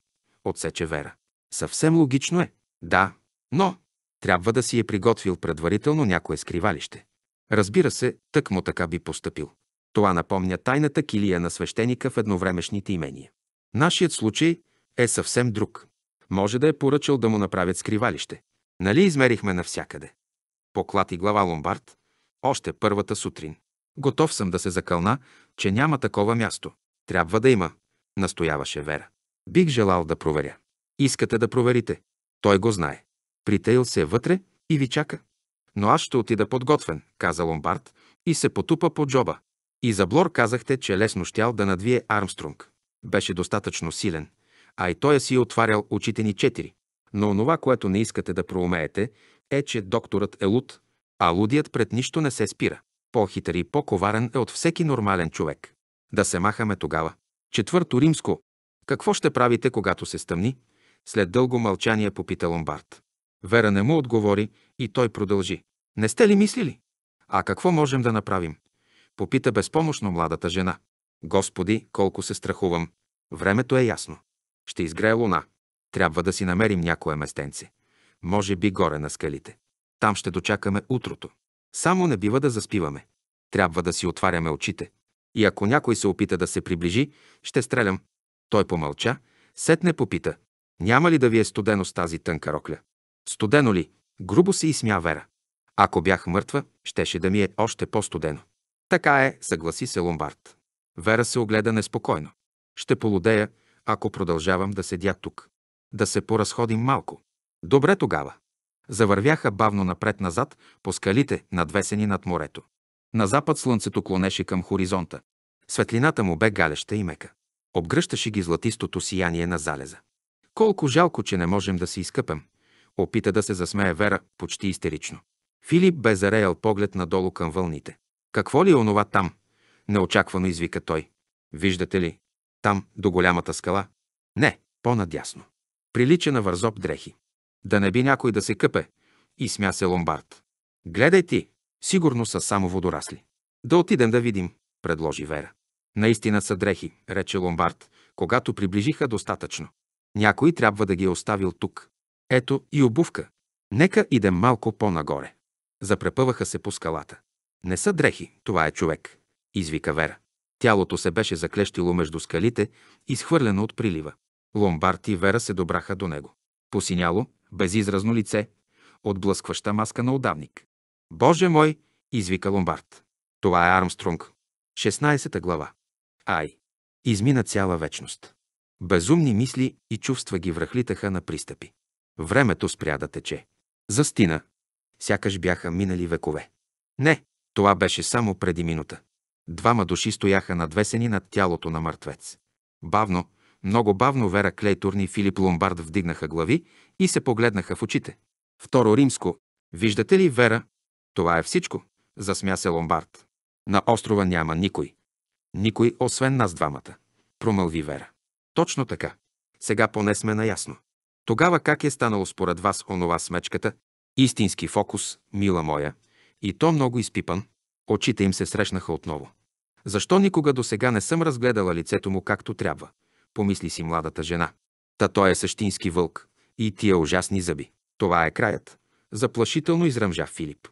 Отсече Вера. Съвсем логично е. Да, но трябва да си е приготвил предварително някое скривалище. Разбира се, тък му така би поступил. Това напомня тайната килия на свещеника в едновремешните имения. Нашият случай е съвсем друг. Може да е поръчал да му направят скривалище. Нали измерихме навсякъде? Поклати глава ломбард, още първата сутрин. Готов съм да се закълна, че няма такова място. Трябва да има, настояваше Вера. Бих желал да проверя. Искате да проверите. Той го знае. Притейл се е вътре и ви чака. Но аз ще отида подготвен, каза Ломбард и се потупа по джоба. И за Блор казахте, че лесно щял да надвие Армстронг. Беше достатъчно силен, а и той си е отварял очите ни четири. Но онова, което не искате да проумеете, е, че докторът е луд, а лудият пред нищо не се спира. По-хитър и по-коварен е от всеки нормален човек. Да се махаме тогава. Четвърто римско. Какво ще правите, когато се стъмни? След дълго мълчание попита Ломбард. Вера не му отговори и той продължи. Не сте ли мислили? А какво можем да направим? Попита безпомощно младата жена. Господи, колко се страхувам. Времето е ясно. Ще изгрее луна. Трябва да си намерим някое местенце. Може би горе на скалите. Там ще дочакаме утрото. Само не бива да заспиваме. Трябва да си отваряме очите. И ако някой се опита да се приближи, ще стрелям. Той помълча, сетне попита. Няма ли да ви е студено с тази тънка рокля? Студено ли? Грубо се изсмя Вера. Ако бях мъртва, щеше да ми е още по-студено. Така е, съгласи се Ломбард. Вера се огледа неспокойно. Ще полудея, ако продължавам да седя тук. Да се поразходим малко. Добре тогава. Завървяха бавно напред-назад по скалите, надвесени над морето. На запад слънцето клонеше към хоризонта. Светлината му бе галеща и мека. Обгръщаше ги златистото сияние на залеза. Колко жалко, че не можем да се изкъпем. Опита да се засмее Вера почти истерично. Филип бе зареял поглед надолу към вълните. Какво ли е онова там? Неочаквано извика той. Виждате ли? Там, до голямата скала. Не, по-надясно. Прилича на вързоп дрехи. Да не би някой да се къпе, и смя се ломбард. Гледай ти, сигурно са само водорасли. Да отидем да видим, предложи Вера. Наистина са дрехи, рече ломбард, когато приближиха достатъчно. Някой трябва да ги е оставил тук. Ето и обувка. Нека идем малко по-нагоре. Запрепъваха се по скалата. Не са дрехи, това е човек, извика Вера. Тялото се беше заклещило между скалите, изхвърлено от прилива. Ломбард и Вера се добраха до него. Посиняло, безизразно лице, отблъскваща маска на отдавник. Боже мой, извика Ломбард. Това е Армстронг. 16 глава. Ай! Измина цяла вечност. Безумни мисли и чувства ги връхлитаха на пристъпи. Времето спря да тече. Застина. Сякаш бяха минали векове. Не, това беше само преди минута. Двама души стояха надвесени над тялото на мъртвец. Бавно, много бавно Вера клейтурни и Филип Ломбард вдигнаха глави и се погледнаха в очите. Второ римско. Виждате ли, Вера? Това е всичко, засмя се Ломбард. На острова няма никой. Никой, освен нас двамата. Промълви Вера. Точно така. Сега поне сме наясно. Тогава как е станало според вас онова смечката? Истински фокус, мила моя, и то много изпипан. Очите им се срещнаха отново. Защо никога до сега не съм разгледала лицето му както трябва? Помисли си младата жена. Та той е същински вълк. И тия ужасни зъби. Това е краят. Заплашително изръмжа Филип.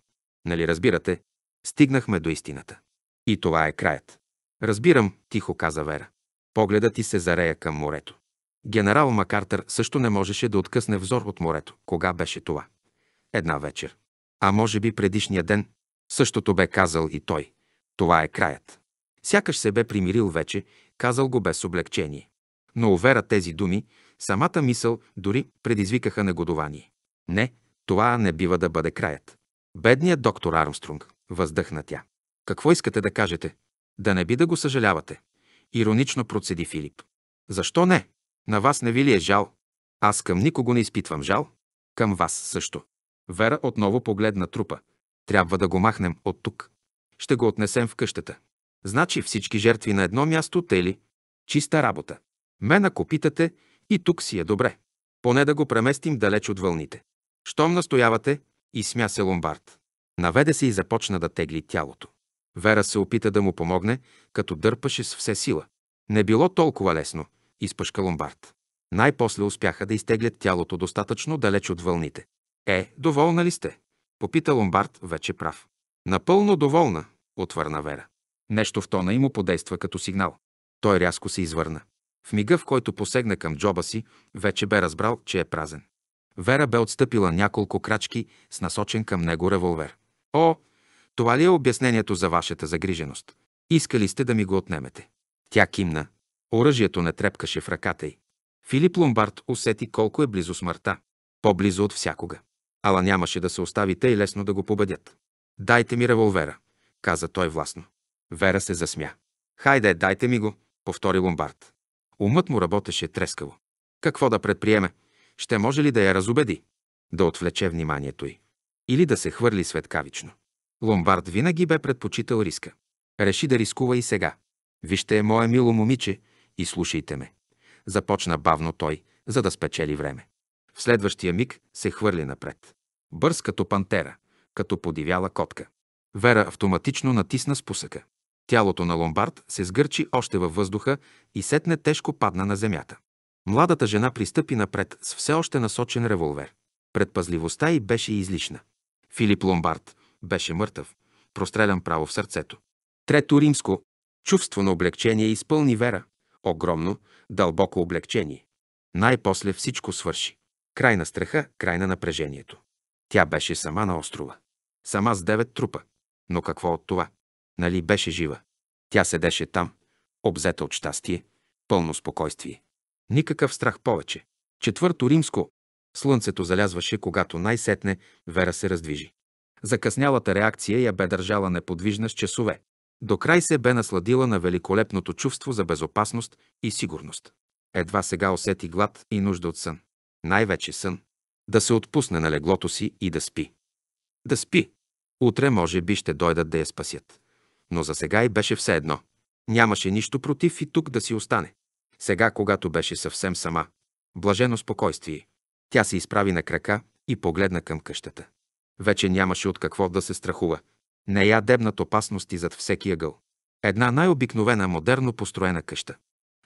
Нали разбирате? Стигнахме до истината. И това е краят. Разбирам, тихо каза Вера. Погледът ти се зарея към морето. Генерал Макартер също не можеше да откъсне взор от морето. Кога беше това? Една вечер а може би предишния ден. Същото бе казал и той. Това е краят. Сякаш се бе примирил вече, казал го без облегчение. Но увера тези думи, самата мисъл дори предизвикаха негодование. Не, това не бива да бъде краят. Бедният доктор Армстронг, въздъхна тя. Какво искате да кажете? Да не би да го съжалявате. Иронично процеди Филип. Защо не? На вас не ви ли е жал? Аз към никого не изпитвам жал. Към вас също. Вера отново погледна трупа. Трябва да го махнем от тук. Ще го отнесем в къщата. Значи всички жертви на едно място, те ли? Чиста работа. Мена копитате, и тук си е добре. Поне да го преместим далеч от вълните. Щом настоявате, и смя се ломбард. Наведе се и започна да тегли тялото. Вера се опита да му помогне, като дърпаше с все сила. Не било толкова лесно, изпъшка ломбард. Най-после успяха да изтеглят тялото достатъчно далеч от вълните. Е, доволна ли сте? Попита Ломбард, вече прав. Напълно доволна, отвърна Вера. Нещо в тона и му подейства като сигнал. Той рязко се извърна. В мига, в който посегна към джоба си, вече бе разбрал, че е празен. Вера бе отстъпила няколко крачки с насочен към него револвер. О, това ли е обяснението за вашата загриженост? Искали сте да ми го отнемете. Тя кимна. Оръжието не трепкаше в ръката й. Филип Ломбард усети колко е близо смъртта. По-близо от всякога. Ала нямаше да се остави и лесно да го победят. «Дайте ми револвера», каза той властно. Вера се засмя. «Хайде, дайте ми го», повтори Ломбард. Умът му работеше трескаво. Какво да предприеме? Ще може ли да я разобеди? Да отвлече вниманието й. Или да се хвърли светкавично. Ломбард винаги бе предпочитал риска. Реши да рискува и сега. Вижте, мое мило момиче, и слушайте ме. Започна бавно той, за да спечели време. В следващия миг се хвърли напред. Бърз като пантера, като подивяла котка. Вера автоматично натисна спусъка. Тялото на Ломбард се сгърчи още във въздуха и сетне тежко падна на земята. Младата жена пристъпи напред с все още насочен револвер. Предпазливостта й беше излишна. Филип Ломбард беше мъртъв, прострелян право в сърцето. Трето римско. Чувство на облегчение изпълни Вера. Огромно, дълбоко облегчение. Най-после всичко свърши. Край на страха, край на напрежението. Тя беше сама на острова. Сама с девет трупа. Но какво от това? Нали беше жива? Тя седеше там, обзета от щастие, пълно спокойствие. Никакъв страх повече. Четвърто римско. Слънцето залязваше, когато най-сетне Вера се раздвижи. Закъснялата реакция я бе държала неподвижна с часове. До край се бе насладила на великолепното чувство за безопасност и сигурност. Едва сега усети глад и нужда от сън. Най-вече сън да се отпусне на леглото си и да спи. Да спи. Утре може би ще дойдат да я спасят. Но за сега и беше все едно. Нямаше нищо против и тук да си остане. Сега, когато беше съвсем сама, блажено спокойствие. Тя се изправи на крака и погледна към къщата. Вече нямаше от какво да се страхува. Не я дебнат опасности зад всеки ъгъл. Една най-обикновена модерно построена къща.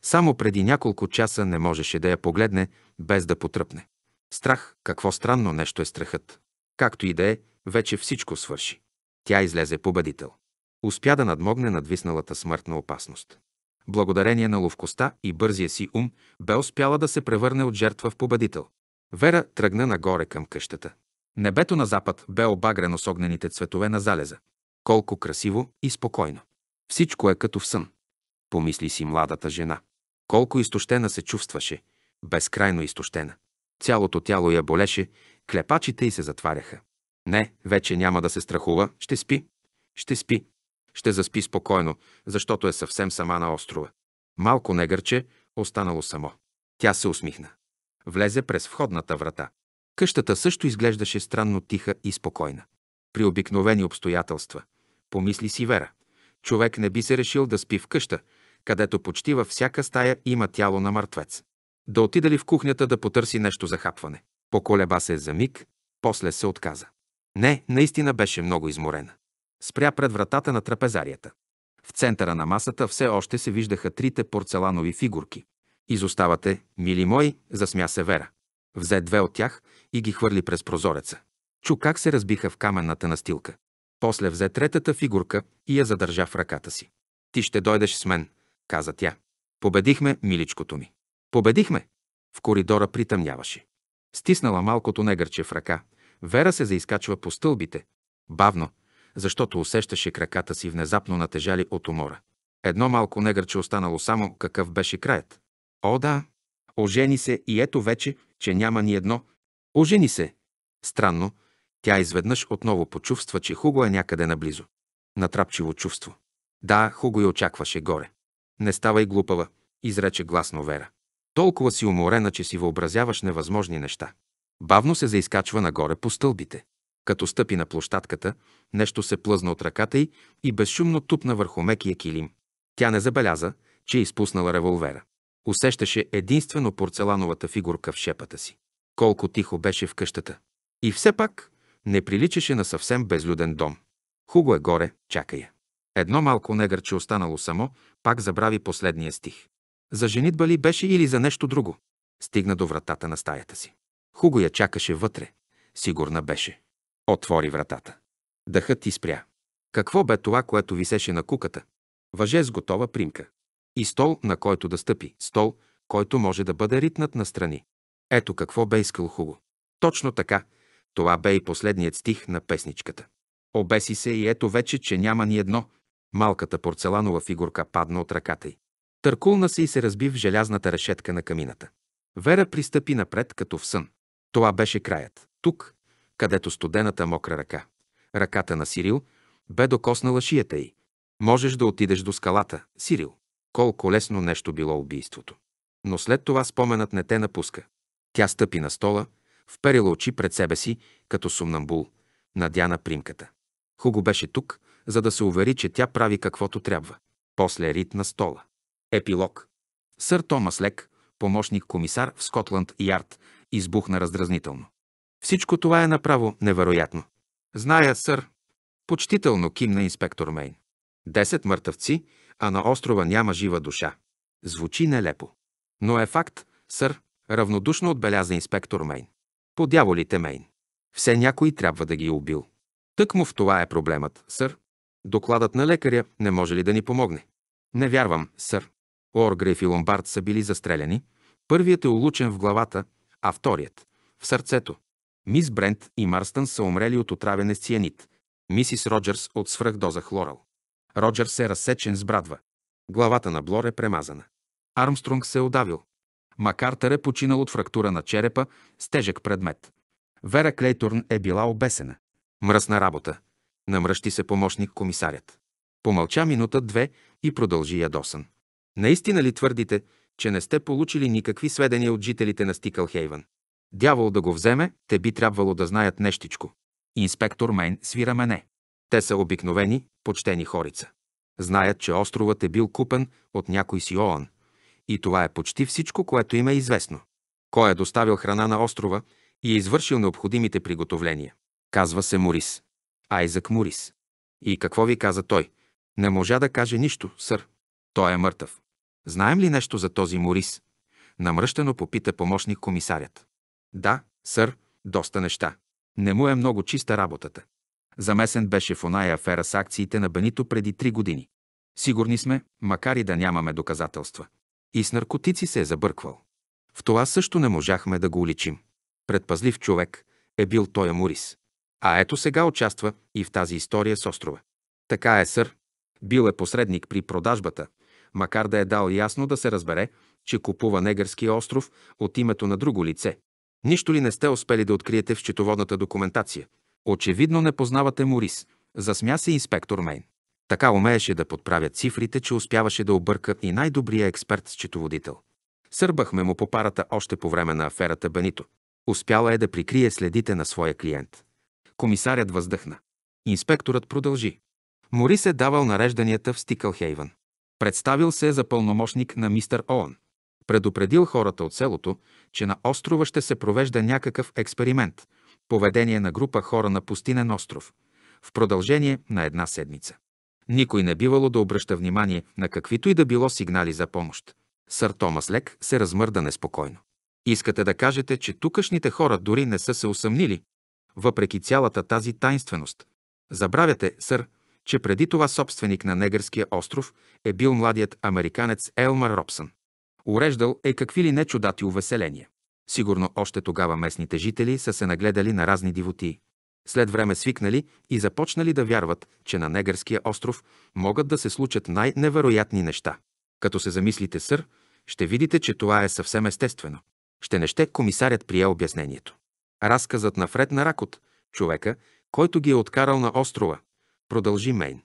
Само преди няколко часа не можеше да я погледне без да потръпне. Страх, какво странно нещо е страхът. Както и да е, вече всичко свърши. Тя излезе победител. Успя да надмогне надвисналата смъртна опасност. Благодарение на ловкостта и бързия си ум, бе успяла да се превърне от жертва в победител. Вера тръгна нагоре към къщата. Небето на запад бе обагрено с огнените цветове на залеза. Колко красиво и спокойно. Всичко е като в сън. Помисли си младата жена. Колко изтощена се чувстваше. Безкрайно изтощена. Цялото тяло я болеше, клепачите й се затваряха. Не, вече няма да се страхува, ще спи. Ще спи. Ще заспи спокойно, защото е съвсем сама на острова. Малко негърче, останало само. Тя се усмихна. Влезе през входната врата. Къщата също изглеждаше странно тиха и спокойна. При обикновени обстоятелства, помисли си Вера, човек не би се решил да спи в къща, където почти във всяка стая има тяло на мъртвец да отида ли в кухнята да потърси нещо за хапване. Поколеба се за миг, после се отказа. Не, наистина беше много изморена. Спря пред вратата на трапезарията. В центъра на масата все още се виждаха трите порцеланови фигурки. Изоставате, мили мой, засмя се Вера. Взе две от тях и ги хвърли през прозореца. Чу как се разбиха в каменната настилка. После взе третата фигурка и я задържа в ръката си. Ти ще дойдеш с мен, каза тя. Победихме, миличкото ми. Победихме! В коридора притъмняваше. Стиснала малкото негърче в ръка, Вера се заискачва по стълбите. Бавно, защото усещаше краката си внезапно натежали от умора. Едно малко негърче останало само, какъв беше краят. О, да! Ожени се и ето вече, че няма ни едно. Ожени се! Странно, тя изведнъж отново почувства, че Хуго е някъде наблизо. Натрапчиво чувство. Да, Хуго и очакваше горе. Не ставай глупава, изрече гласно Вера. Толкова си уморена, че си въобразяваш невъзможни неща. Бавно се заискачва нагоре по стълбите. Като стъпи на площадката, нещо се плъзна от ръката й и безшумно тупна върху мекия килим. Тя не забеляза, че е изпуснала револвера. Усещаше единствено порцелановата фигурка в шепата си. Колко тихо беше в къщата. И все пак не приличаше на съвсем безлюден дом. Хуго е горе, чака я. Едно малко негърче останало само, пак забрави последния стих. За женитба ли беше или за нещо друго? Стигна до вратата на стаята си. Хуго я чакаше вътре. Сигурна беше. Отвори вратата. Дъхът ти спря. Какво бе това, което висеше на куката? Въже с готова примка. И стол, на който да стъпи. Стол, който може да бъде ритнат настрани. Ето какво бе искал Хуго. Точно така. Това бе и последният стих на песничката. Обеси се и ето вече, че няма ни едно. Малката порцеланова фигурка падна от ръката й. Търкулна се и се разби в желязната решетка на камината. Вера пристъпи напред, като в сън. Това беше краят. Тук, където студената мокра ръка, ръката на Сирил, бе докоснала шията й. Можеш да отидеш до скалата, Сирил. Колко лесно нещо било убийството. Но след това споменът не те напуска. Тя стъпи на стола, вперила очи пред себе си, като сумнамбул, надя на примката. Хуго беше тук, за да се увери, че тя прави каквото трябва. После рит на стола. Епилог. Сър Томас Лек, помощник-комисар в Скотланд Ярд, избухна раздразнително. Всичко това е направо невероятно. Зная, сър. Почтително кимна инспектор Мейн. Десет мъртъвци, а на острова няма жива душа. Звучи нелепо. Но е факт, сър, равнодушно отбеляза инспектор Мейн. По дяволите Мейн. Все някой трябва да ги е убил. Тък му в това е проблемът, сър. Докладът на лекаря не може ли да ни помогне? Не вярвам, сър. Оргрев и Ломбард са били застреляни. Първият е улучен в главата, а вторият – в сърцето. Мис Брент и Марстън са умрели от отравяне с цианит. Мисис Роджерс от свръхдоза хлорал. Роджерс е разсечен с брадва. Главата на Блор е премазана. Армстронг се е удавил. Макартър е починал от фрактура на черепа с тежък предмет. Вера Клейтурн е била обесена. Мръсна работа. Намръщи се помощник комисарят. Помълча минута-две и продължи ядосан. Наистина ли твърдите, че не сте получили никакви сведения от жителите на Стикълхейвън? Дявол да го вземе, те би трябвало да знаят нещичко. Инспектор Мейн свира мене. Те са обикновени, почтени хорица. Знаят, че островът е бил купен от някой си Оан. И това е почти всичко, което им е известно. Кой е доставил храна на острова и е извършил необходимите приготовления? Казва се Морис. Айзък Морис. И какво ви каза той? Не можа да каже нищо, сър, той е мъртъв. Знаем ли нещо за този Морис? Намръщено попита помощник комисарят. Да, сър, доста неща. Не му е много чиста работата. Замесен беше в оная афера с акциите на Бенито преди три години. Сигурни сме, макар и да нямаме доказателства. И с наркотици се е забърквал. В това също не можахме да го уличим. Предпазлив човек е бил той Морис. А ето сега участва и в тази история с острова. Така е, сър. Бил е посредник при продажбата макар да е дал ясно да се разбере, че купува Негърски остров от името на друго лице. Нищо ли не сте успели да откриете в счетоводната документация? Очевидно не познавате Морис, засмя се инспектор Мейн. Така умееше да подправя цифрите, че успяваше да объркат и най-добрия експерт-счетоводител. Сърбахме му по парата още по време на аферата Бенито. Успяла е да прикрие следите на своя клиент. Комисарят въздъхна. Инспекторът продължи. Морис е давал нарежданията в Стикълхейвън. Представил се за пълномощник на мистер Оън. Предупредил хората от селото, че на острова ще се провежда някакъв експеримент – поведение на група хора на пустинен остров, в продължение на една седмица. Никой не бивало да обръща внимание на каквито и да било сигнали за помощ. Сър Томас Лек се размърда неспокойно. Искате да кажете, че тукашните хора дори не са се усъмнили, въпреки цялата тази тайнственост. Забравяте, сър, че преди това собственик на Негърския остров е бил младият американец Елмар Робсън. Уреждал е какви ли не чудати увеселения. Сигурно още тогава местните жители са се нагледали на разни дивоти. След време свикнали и започнали да вярват, че на Негърския остров могат да се случат най-невероятни неща. Като се замислите, сър, ще видите, че това е съвсем естествено. Ще не ще комисарят прие обяснението. Разказът на Фред на Ракот, човека, който ги е откарал на острова, продължи Мейн.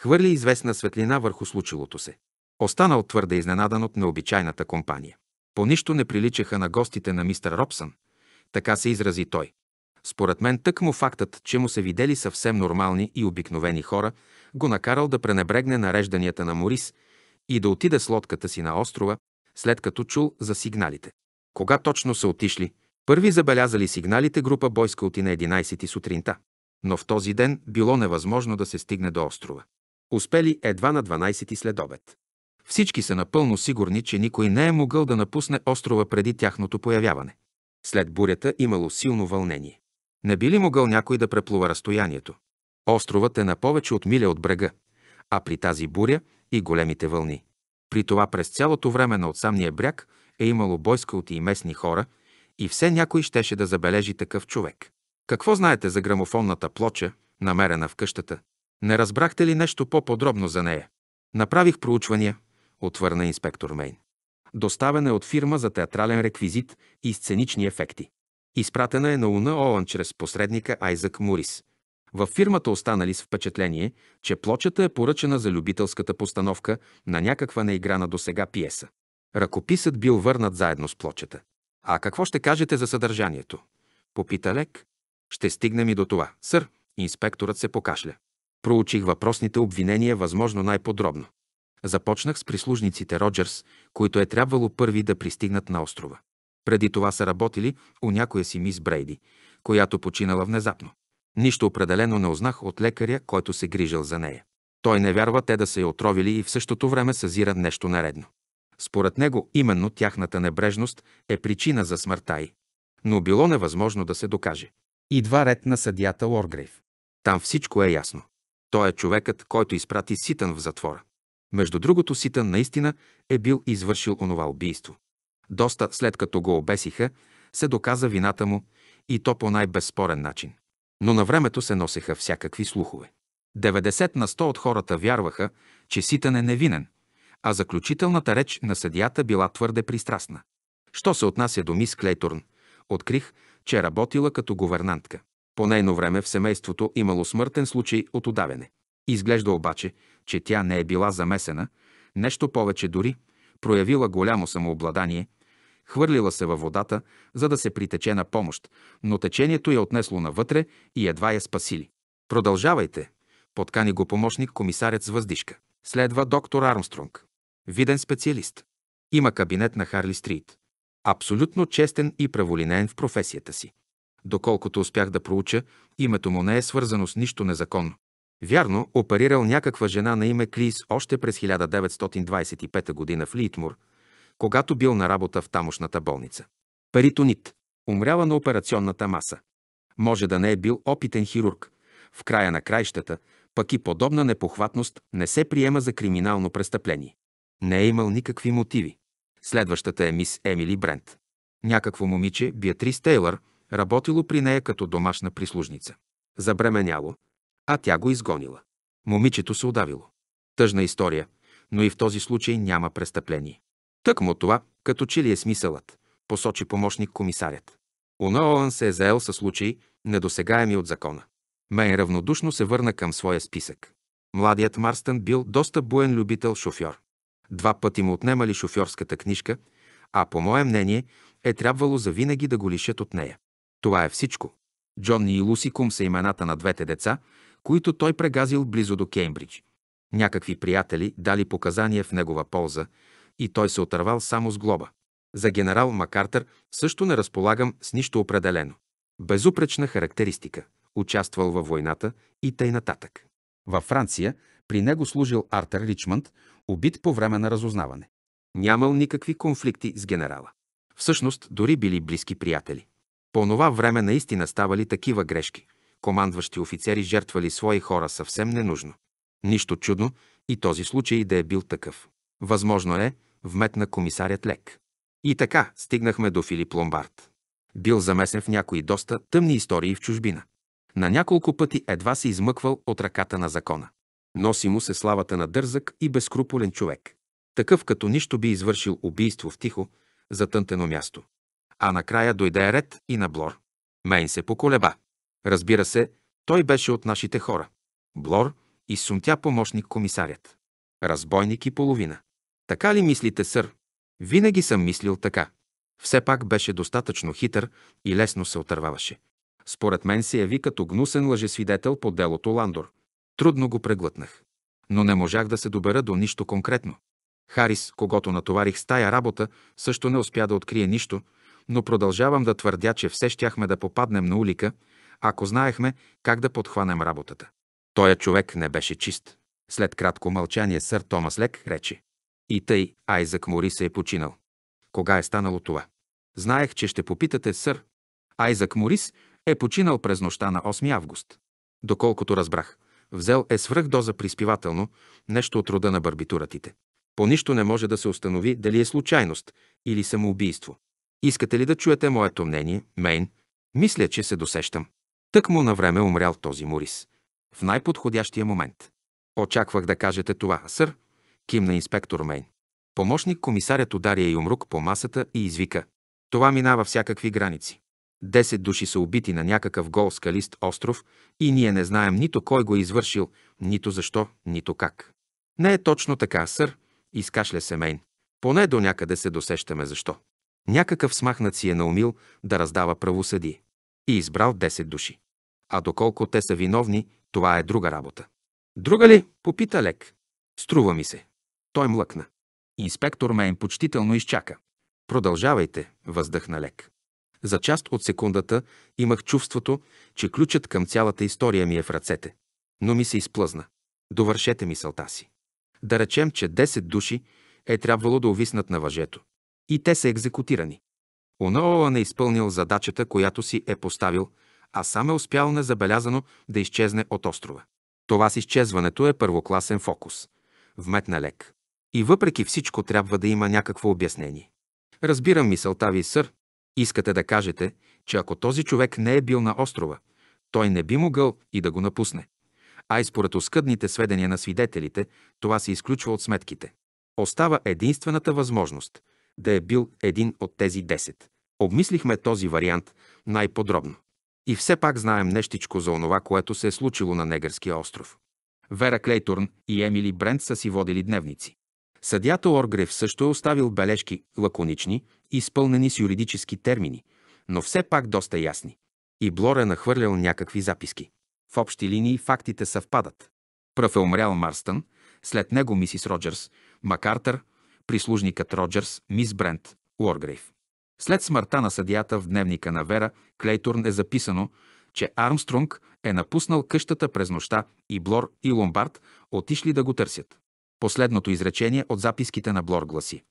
Хвърли известна светлина върху случилото се. Останал твърде изненадан от необичайната компания. По нищо не приличаха на гостите на мистер Робсън, така се изрази той. Според мен тък му фактът, че му се видели съвсем нормални и обикновени хора, го накарал да пренебрегне нарежданията на Морис и да отиде с лодката си на острова, след като чул за сигналите. Кога точно са отишли? Първи забелязали сигналите група бойскалти на 11 сутринта но в този ден било невъзможно да се стигне до острова. Успели едва на 12 след обед. Всички са напълно сигурни, че никой не е могъл да напусне острова преди тяхното появяване. След бурята имало силно вълнение. Не би ли могъл някой да преплува разстоянието? Островът е на повече от миля от брега, а при тази буря и големите вълни. При това през цялото време на отсамния бряг е имало от и местни хора и все някой щеше да забележи такъв човек. Какво знаете за грамофонната плоча, намерена в къщата? Не разбрахте ли нещо по-подробно за нея? Направих проучвания, отвърна инспектор Мейн. Доставена е от фирма за театрален реквизит и сценични ефекти. Изпратена е на Уна Олан чрез посредника Айзак Мурис. Във фирмата останали с впечатление, че плочата е поръчена за любителската постановка на някаква неиграна досега пиеса. Ръкописът бил върнат заедно с плочата. А какво ще кажете за съдържанието? Попита Лек, ще стигнем и до това. Сър, инспекторът се покашля. Проучих въпросните обвинения възможно най-подробно. Започнах с прислужниците Роджерс, които е трябвало първи да пристигнат на острова. Преди това са работили у някоя си мис Брейди, която починала внезапно. Нищо определено не узнах от лекаря, който се грижал за нея. Той не вярва те да са я отровили и в същото време съзира нещо наредно. Според него именно тяхната небрежност е причина за смъртта й. Но било невъзможно да се докаже. Идва ред на съдята Лоргрейв. Там всичко е ясно. Той е човекът, който изпрати Ситън в затвора. Между другото, Ситън наистина е бил извършил онова убийство. Доста след като го обесиха, се доказа вината му и то по най-безспорен начин. Но на времето се носеха всякакви слухове. 90 на 100 от хората вярваха, че Ситън е невинен, а заключителната реч на съдията била твърде пристрастна. Що се отнася до мис Клейтурн, открих, че работила като говернантка. По нейно време в семейството имало смъртен случай от удавяне. Изглежда обаче, че тя не е била замесена, нещо повече дори, проявила голямо самообладание, хвърлила се във водата, за да се притече на помощ, но течението я отнесло навътре и едва я спасили. Продължавайте, подкани го помощник комисарят с въздишка. Следва доктор Армстронг, виден специалист. Има кабинет на Харли Стрит абсолютно честен и праволинен в професията си. Доколкото успях да проуча, името му не е свързано с нищо незаконно. Вярно, оперирал някаква жена на име Клис още през 1925 г. в Литмур, когато бил на работа в тамошната болница. Перитонит. Умряла на операционната маса. Може да не е бил опитен хирург. В края на краищата, пък и подобна непохватност не се приема за криминално престъпление. Не е имал никакви мотиви. Следващата е мис Емили Брент. Някакво момиче, Биатрис Тейлър, работило при нея като домашна прислужница. Забременяло, а тя го изгонила. Момичето се удавило. Тъжна история, но и в този случай няма престъпление. Тък му това, като че ли е смисълът, посочи помощник комисарят. Уноан се е заел със случай, недосегаеми от закона. Мейн равнодушно се върна към своя списък. Младият Марстън бил доста буен любител шофьор. Два пъти му отнемали шофьорската книжка, а по мое мнение е трябвало завинаги да го лишат от нея. Това е всичко. Джонни и Луси Кум са имената на двете деца, които той прегазил близо до Кеймбридж. Някакви приятели дали показания в негова полза и той се отървал само с глоба. За генерал Макартер също не разполагам с нищо определено. Безупречна характеристика. Участвал във войната и тъй нататък. Във Франция при него служил Артер Ричмънд, убит по време на разузнаване. Нямал никакви конфликти с генерала. Всъщност, дори били близки приятели. По това време наистина ставали такива грешки. Командващи офицери жертвали свои хора съвсем ненужно. Нищо чудно и този случай да е бил такъв. Възможно е, вметна комисарят Лек. И така стигнахме до Филип Ломбард. Бил замесен в някои доста тъмни истории в чужбина. На няколко пъти едва се измъквал от ръката на закона. Носи му се славата на дързък и безкруполен човек. Такъв като нищо би извършил убийство в тихо, затънтено място. А накрая дойде ред и на Блор. Мейн се поколеба. Разбира се, той беше от нашите хора. Блор и сумтя помощник комисарят. Разбойник и половина. Така ли мислите, сър? Винаги съм мислил така. Все пак беше достатъчно хитър и лесно се отърваваше. Според мен се яви като гнусен лъжесвидетел по делото Ландор. Трудно го преглътнах. Но не можах да се добера до нищо конкретно. Харис, когато натоварих с тая работа, също не успя да открие нищо, но продължавам да твърдя, че все щяхме да попаднем на улика, ако знаехме как да подхванем работата. Тоя човек не беше чист. След кратко мълчание сър Томас Лек рече. И тъй Айзак Мори се е починал. Кога е станало това? Знаех, че ще попитате, сър. Айзак Морис е починал през нощта на 8 август. Доколкото разбрах, Взел е свръх доза приспивателно, нещо от рода на барбитуратите. По нищо не може да се установи дали е случайност или самоубийство. Искате ли да чуете моето мнение, Мейн? Мисля, че се досещам. Тък му навреме умрял този Морис. В най-подходящия момент. Очаквах да кажете това, сър, кимна инспектор Мейн. Помощник комисарят удари и умрук по масата и извика. Това минава всякакви граници. Десет души са убити на някакъв гол скалист остров и ние не знаем нито кой го е извършил, нито защо, нито как. Не е точно така, сър, изкашля семейн. Поне до някъде се досещаме защо. Някакъв смахнат си е наумил да раздава правосъдие. И избрал 10 души. А доколко те са виновни, това е друга работа. Друга ли? Попита Лек. Струва ми се. Той млъкна. Инспектор Мейн почтително изчака. Продължавайте, въздъхна Лек. За част от секундата имах чувството, че ключът към цялата история ми е в ръцете. Но ми се изплъзна. Довършете мисълта си. Да речем, че 10 души е трябвало да увиснат на въжето. И те са екзекутирани. Оноа не изпълнил задачата, която си е поставил, а сам е успял незабелязано да изчезне от острова. Това с изчезването е първокласен фокус. на лек. И въпреки всичко трябва да има някакво обяснение. Разбирам мисълта ви, сър, Искате да кажете, че ако този човек не е бил на острова, той не би могъл и да го напусне. А и според оскъдните сведения на свидетелите, това се изключва от сметките. Остава единствената възможност да е бил един от тези 10. Обмислихме този вариант най-подробно. И все пак знаем нещичко за онова, което се е случило на Негърския остров. Вера Клейтурн и Емили Брент са си водили дневници. Съдята Оргрев също е оставил бележки лаконични, изпълнени с юридически термини, но все пак доста ясни. И Блор е нахвърлял някакви записки. В общи линии фактите съвпадат. Пръв е умрял Марстън, след него мисис Роджерс, Макартър, прислужникът Роджерс, мис Брент, Уоргрейв. След смъртта на съдията в дневника на Вера Клейтурн е записано, че Армстронг е напуснал къщата през нощта и Блор и Ломбард отишли да го търсят. Последното изречение от записките на Блор гласи.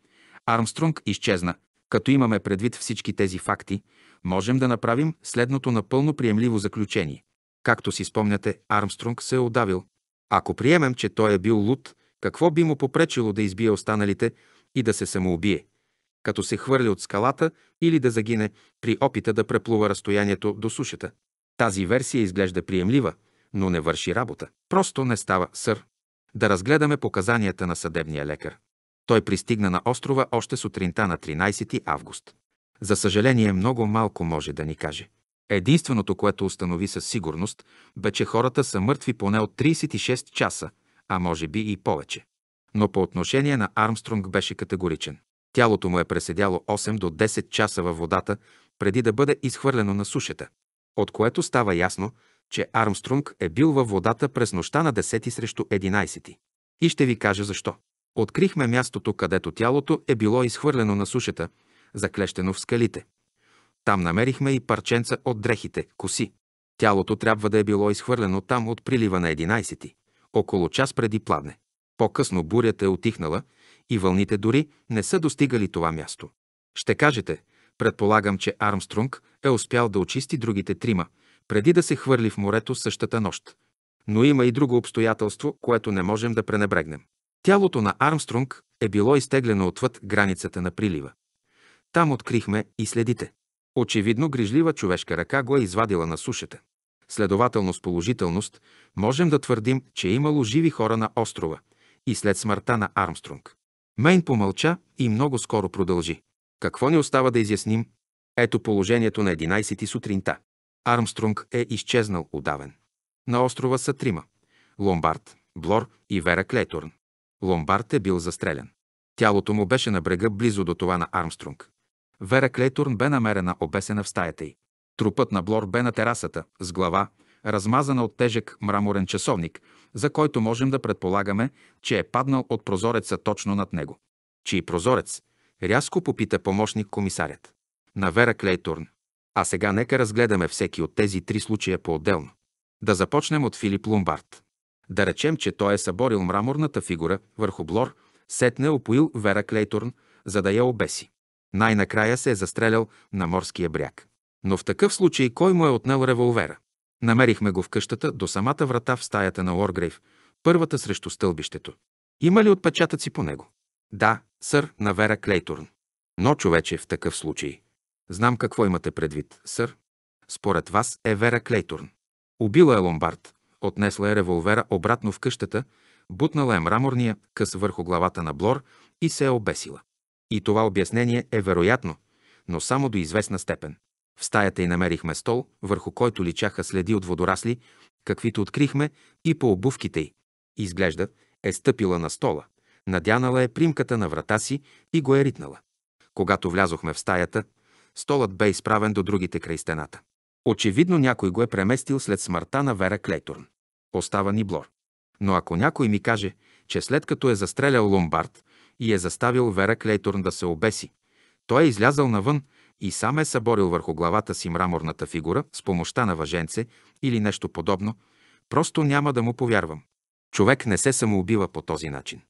Армстронг изчезна. Като имаме предвид всички тези факти, можем да направим следното напълно приемливо заключение. Както си спомняте, Армстронг се е удавил. Ако приемем, че той е бил луд, какво би му попречило да избие останалите и да се самоубие? Като се хвърли от скалата или да загине при опита да преплува разстоянието до сушата. Тази версия изглежда приемлива, но не върши работа. Просто не става, сър да разгледаме показанията на съдебния лекар. Той пристигна на острова още сутринта на 13 август. За съжаление, много малко може да ни каже. Единственото, което установи със сигурност, бе, че хората са мъртви поне от 36 часа, а може би и повече. Но по отношение на Армстронг беше категоричен. Тялото му е преседяло 8 до 10 часа във водата, преди да бъде изхвърлено на сушата, от което става ясно, че Армстронг е бил във водата през нощта на 10 срещу 11. И ще ви кажа защо. Открихме мястото, където тялото е било изхвърлено на сушата, заклещено в скалите. Там намерихме и парченца от дрехите, коси. Тялото трябва да е било изхвърлено там от прилива на 11, около час преди пладне. По-късно бурята е отихнала и вълните дори не са достигали това място. Ще кажете, предполагам, че Армстронг е успял да очисти другите трима, преди да се хвърли в морето същата нощ. Но има и друго обстоятелство, което не можем да пренебрегнем. Тялото на Армстронг е било изтеглено отвъд границата на прилива. Там открихме и следите. Очевидно, грижлива човешка ръка го е извадила на сушата. Следователно с положителност можем да твърдим, че е имало живи хора на острова и след смъртта на Армстронг. Мейн помълча и много скоро продължи. Какво ни остава да изясним? Ето положението на 11 сутринта. Армстронг е изчезнал удавен. На острова са трима – Ломбард, Блор и Вера Клейтурн. Ломбард е бил застрелян. Тялото му беше на брега близо до това на Армстронг. Вера Клейтурн бе намерена обесена в стаята й. Трупът на Блор бе на терасата, с глава, размазана от тежък мраморен часовник, за който можем да предполагаме, че е паднал от прозореца точно над него. Чий прозорец? Рязко попита помощник комисарят. На Вера Клейтурн. А сега нека разгледаме всеки от тези три случая по-отделно. Да започнем от Филип Ломбард. Да речем, че той е съборил мраморната фигура върху Блор, сетне опоил Вера Клейторн, за да я обеси. Най-накрая се е застрелял на морския бряг. Но в такъв случай кой му е отнел револвера? Намерихме го в къщата до самата врата в стаята на Уоргрейв, първата срещу стълбището. Има ли отпечатъци по него? Да, сър на Вера Клейтурн. Но човече в такъв случай. Знам какво имате предвид, сър. Според вас е Вера Клейтурн. Убила е ломбард, отнесла е револвера обратно в къщата, бутнала е мраморния къс върху главата на Блор и се е обесила. И това обяснение е вероятно, но само до известна степен. В стаята й намерихме стол, върху който личаха следи от водорасли, каквито открихме и по обувките й. Изглежда, е стъпила на стола, надянала е примката на врата си и го е ритнала. Когато влязохме в стаята, столът бе изправен до другите край стената. Очевидно някой го е преместил след смъртта на Вера Клейтурн. Остава ни Блор. Но ако някой ми каже, че след като е застрелял Ломбард и е заставил Вера Клейтурн да се обеси, той е излязъл навън и сам е съборил върху главата си мраморната фигура с помощта на въженце или нещо подобно, просто няма да му повярвам. Човек не се самоубива по този начин.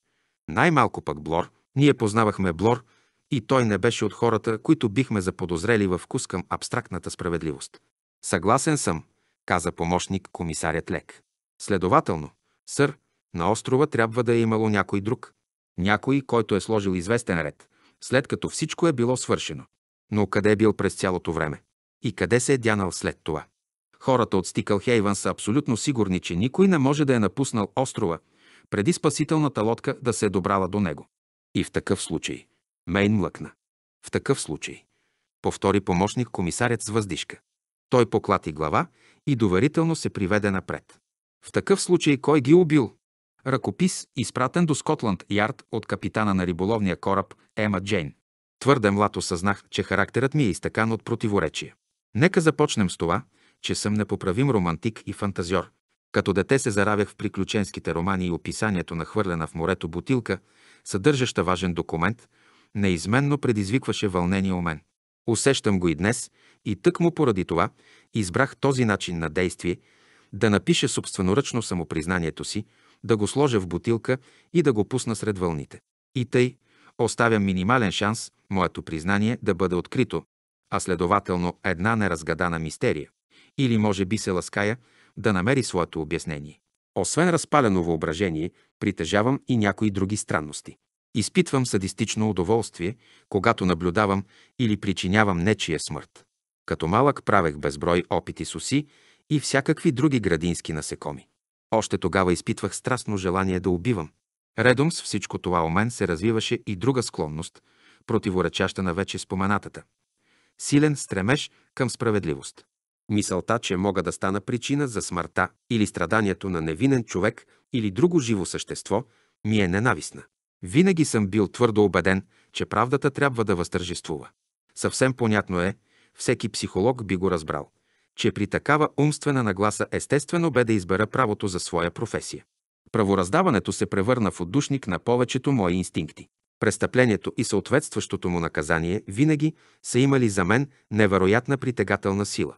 Най-малко пък Блор, ние познавахме Блор и той не беше от хората, които бихме заподозрели във вкус към абстрактната справедливост. Съгласен съм, каза помощник комисарят Лек. Следователно, сър, на острова трябва да е имало някой друг. Някой, който е сложил известен ред, след като всичко е било свършено. Но къде е бил през цялото време? И къде се е дянал след това? Хората от Стикъл Хейван са абсолютно сигурни, че никой не може да е напуснал острова, преди спасителната лодка да се е добрала до него. И в такъв случай, Мейн млъкна. В такъв случай, повтори помощник комисарят с въздишка. Той поклати глава и доверително се приведе напред. В такъв случай кой ги убил? Ръкопис, изпратен до Скотланд Ярд от капитана на риболовния кораб Ема Джейн. Твърде млад осъзнах, че характерът ми е изтъкан от противоречия. Нека започнем с това, че съм непоправим романтик и фантазьор. Като дете се заравях в приключенските романи и описанието на хвърлена в морето бутилка, съдържаща важен документ, неизменно предизвикваше вълнение у мен. Усещам го и днес и тък му поради това избрах този начин на действие да напиша собственоръчно самопризнанието си, да го сложа в бутилка и да го пусна сред вълните. И тъй оставя минимален шанс моето признание да бъде открито, а следователно една неразгадана мистерия. Или може би се лаская да намери своето обяснение. Освен разпалено въображение, притежавам и някои други странности. Изпитвам садистично удоволствие, когато наблюдавам или причинявам нечия смърт. Като малък правех безброй опити с уси и всякакви други градински насекоми. Още тогава изпитвах страстно желание да убивам. Редом с всичко това у мен се развиваше и друга склонност, противоречаща на вече споменатата. Силен стремеж към справедливост. Мисълта, че мога да стана причина за смъртта или страданието на невинен човек или друго живо същество, ми е ненавистна. Винаги съм бил твърдо убеден, че правдата трябва да възтържествува. Съвсем понятно е, всеки психолог би го разбрал, че при такава умствена нагласа естествено бе да избера правото за своя професия. Правораздаването се превърна в отдушник на повечето мои инстинкти. Престъплението и съответстващото му наказание винаги са имали за мен невероятна притегателна сила.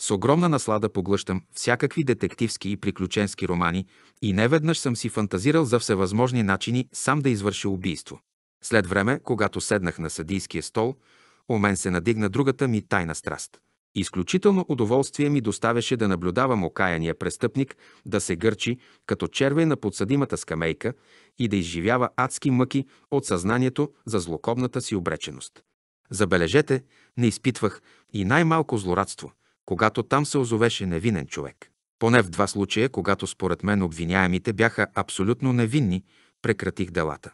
С огромна наслада поглъщам всякакви детективски и приключенски романи и неведнъж съм си фантазирал за всевъзможни начини сам да извърша убийство. След време, когато седнах на съдийския стол, у мен се надигна другата ми тайна страст. Изключително удоволствие ми доставяше да наблюдавам окаяния престъпник да се гърчи като червей на подсъдимата скамейка и да изживява адски мъки от съзнанието за злокобната си обреченост. Забележете, не изпитвах и най-малко злорадство – когато там се озовеше невинен човек. Поне в два случая, когато според мен обвиняемите бяха абсолютно невинни, прекратих делата.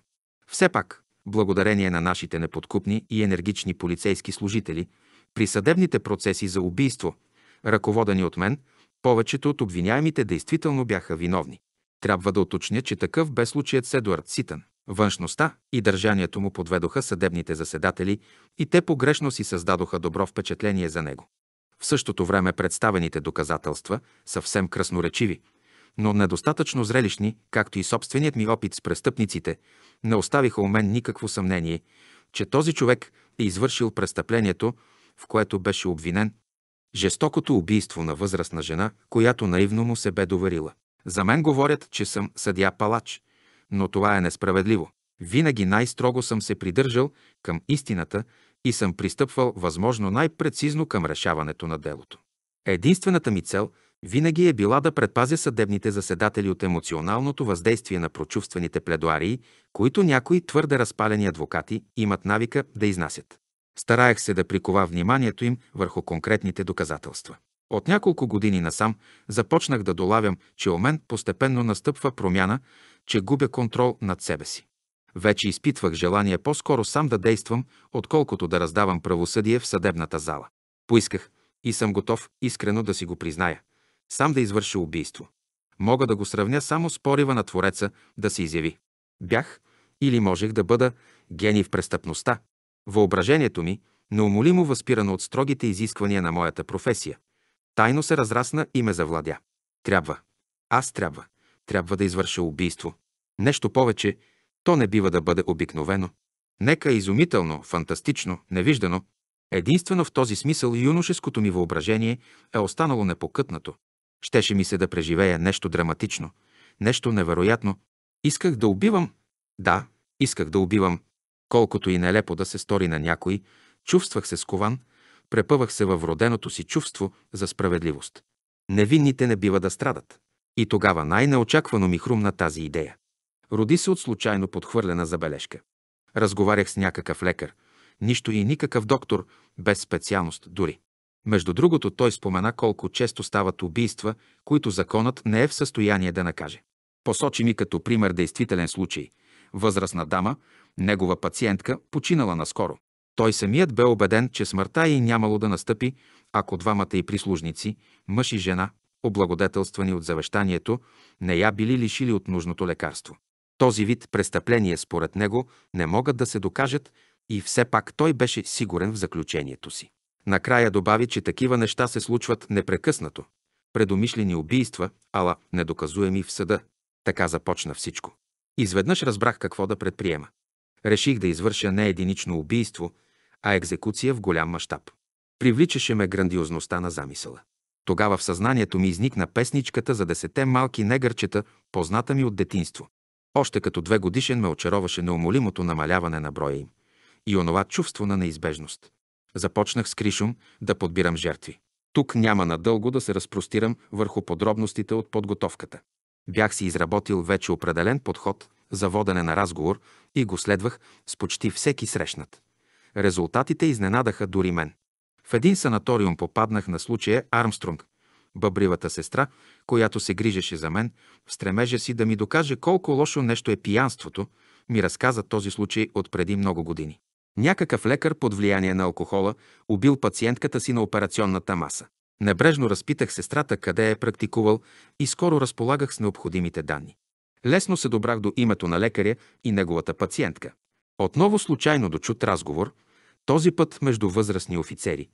Все пак, благодарение на нашите неподкупни и енергични полицейски служители, при съдебните процеси за убийство, ръководени от мен, повечето от обвиняемите действително бяха виновни. Трябва да уточня, че такъв бе случаят с Едуард Ситън. Външността и държанието му подведоха съдебните заседатели и те погрешно си създадоха добро впечатление за него. В същото време представените доказателства съвсем красноречиви, но недостатъчно зрелищни, както и собственият ми опит с престъпниците, не оставиха у мен никакво съмнение, че този човек е извършил престъплението, в което беше обвинен жестокото убийство на възрастна жена, която наивно му се бе доверила. За мен говорят, че съм съдя палач но това е несправедливо. Винаги най-строго съм се придържал към истината и съм пристъпвал възможно най-прецизно към решаването на делото. Единствената ми цел винаги е била да предпазя съдебните заседатели от емоционалното въздействие на прочувствените пледуарии, които някои твърде разпалени адвокати имат навика да изнасят. Стараях се да прикова вниманието им върху конкретните доказателства. От няколко години насам започнах да долавям, че у мен постепенно настъпва промяна, че губя контрол над себе си. Вече изпитвах желание по-скоро сам да действам, отколкото да раздавам правосъдие в съдебната зала. Поисках и съм готов искрено да си го призная. Сам да извърша убийство. Мога да го сравня само с порива на Твореца да се изяви. Бях или можех да бъда гений в престъпността. Въображението ми, неумолимо възпирано от строгите изисквания на моята професия, тайно се разрасна и ме завладя. Трябва. Аз трябва. Трябва да извърша убийство. Нещо повече, то не бива да бъде обикновено. Нека е изумително, фантастично, невиждано. Единствено в този смисъл юношеското ми въображение е останало непокътнато. Щеше ми се да преживея нещо драматично, нещо невероятно. Исках да убивам. Да, исках да убивам. Колкото и нелепо да се стори на някой, чувствах се скован, препъвах се във роденото си чувство за справедливост. Невинните не бива да страдат. И тогава най-неочаквано ми хрумна тази идея. Роди се от случайно подхвърлена забележка. Разговарях с някакъв лекар, нищо и никакъв доктор, без специалност дори. Между другото, той спомена колко често стават убийства, които законът не е в състояние да накаже. Посочи ми като пример действителен случай. Възрастна дама, негова пациентка, починала наскоро. Той самият бе убеден, че смъртта й нямало да настъпи, ако двамата й прислужници, мъж и жена, облагодетелствани от завещанието, не я били лишили от нужното лекарство. Този вид престъпления според него не могат да се докажат и все пак той беше сигурен в заключението си. Накрая добави, че такива неща се случват непрекъснато. Предомишлени убийства, ала недоказуеми в съда. Така започна всичко. Изведнъж разбрах какво да предприема. Реших да извърша не единично убийство, а екзекуция в голям мащаб. Привличаше ме грандиозността на замисъла. Тогава в съзнанието ми изникна песничката за десете малки негърчета, позната ми от детинство. Още като две годишен ме очароваше неумолимото намаляване на броя им и онова чувство на неизбежност. Започнах с Кришум да подбирам жертви. Тук няма надълго да се разпростирам върху подробностите от подготовката. Бях си изработил вече определен подход за водене на разговор и го следвах с почти всеки срещнат. Резултатите изненадаха дори мен. В един санаториум попаднах на случая Армстронг, бъбривата сестра, която се грижеше за мен, в стремежа си да ми докаже колко лошо нещо е пиянството, ми разказа този случай от преди много години. Някакъв лекар под влияние на алкохола убил пациентката си на операционната маса. Небрежно разпитах сестрата къде е практикувал и скоро разполагах с необходимите данни. Лесно се добрах до името на лекаря и неговата пациентка. Отново случайно дочут разговор, този път между възрастни офицери.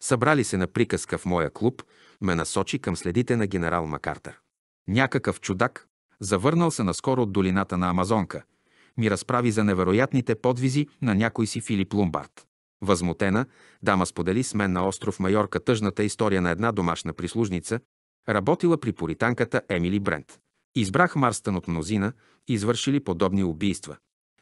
Събрали се на приказка в моя клуб, ме насочи към следите на генерал Макартер. Някакъв чудак, завърнал се наскоро от долината на Амазонка, ми разправи за невероятните подвизи на някой си Филип Лумбард. Възмутена, дама сподели с мен на остров Майорка тъжната история на една домашна прислужница, работила при поританката Емили Брент. Избрах Марстън от мнозина, извършили подобни убийства.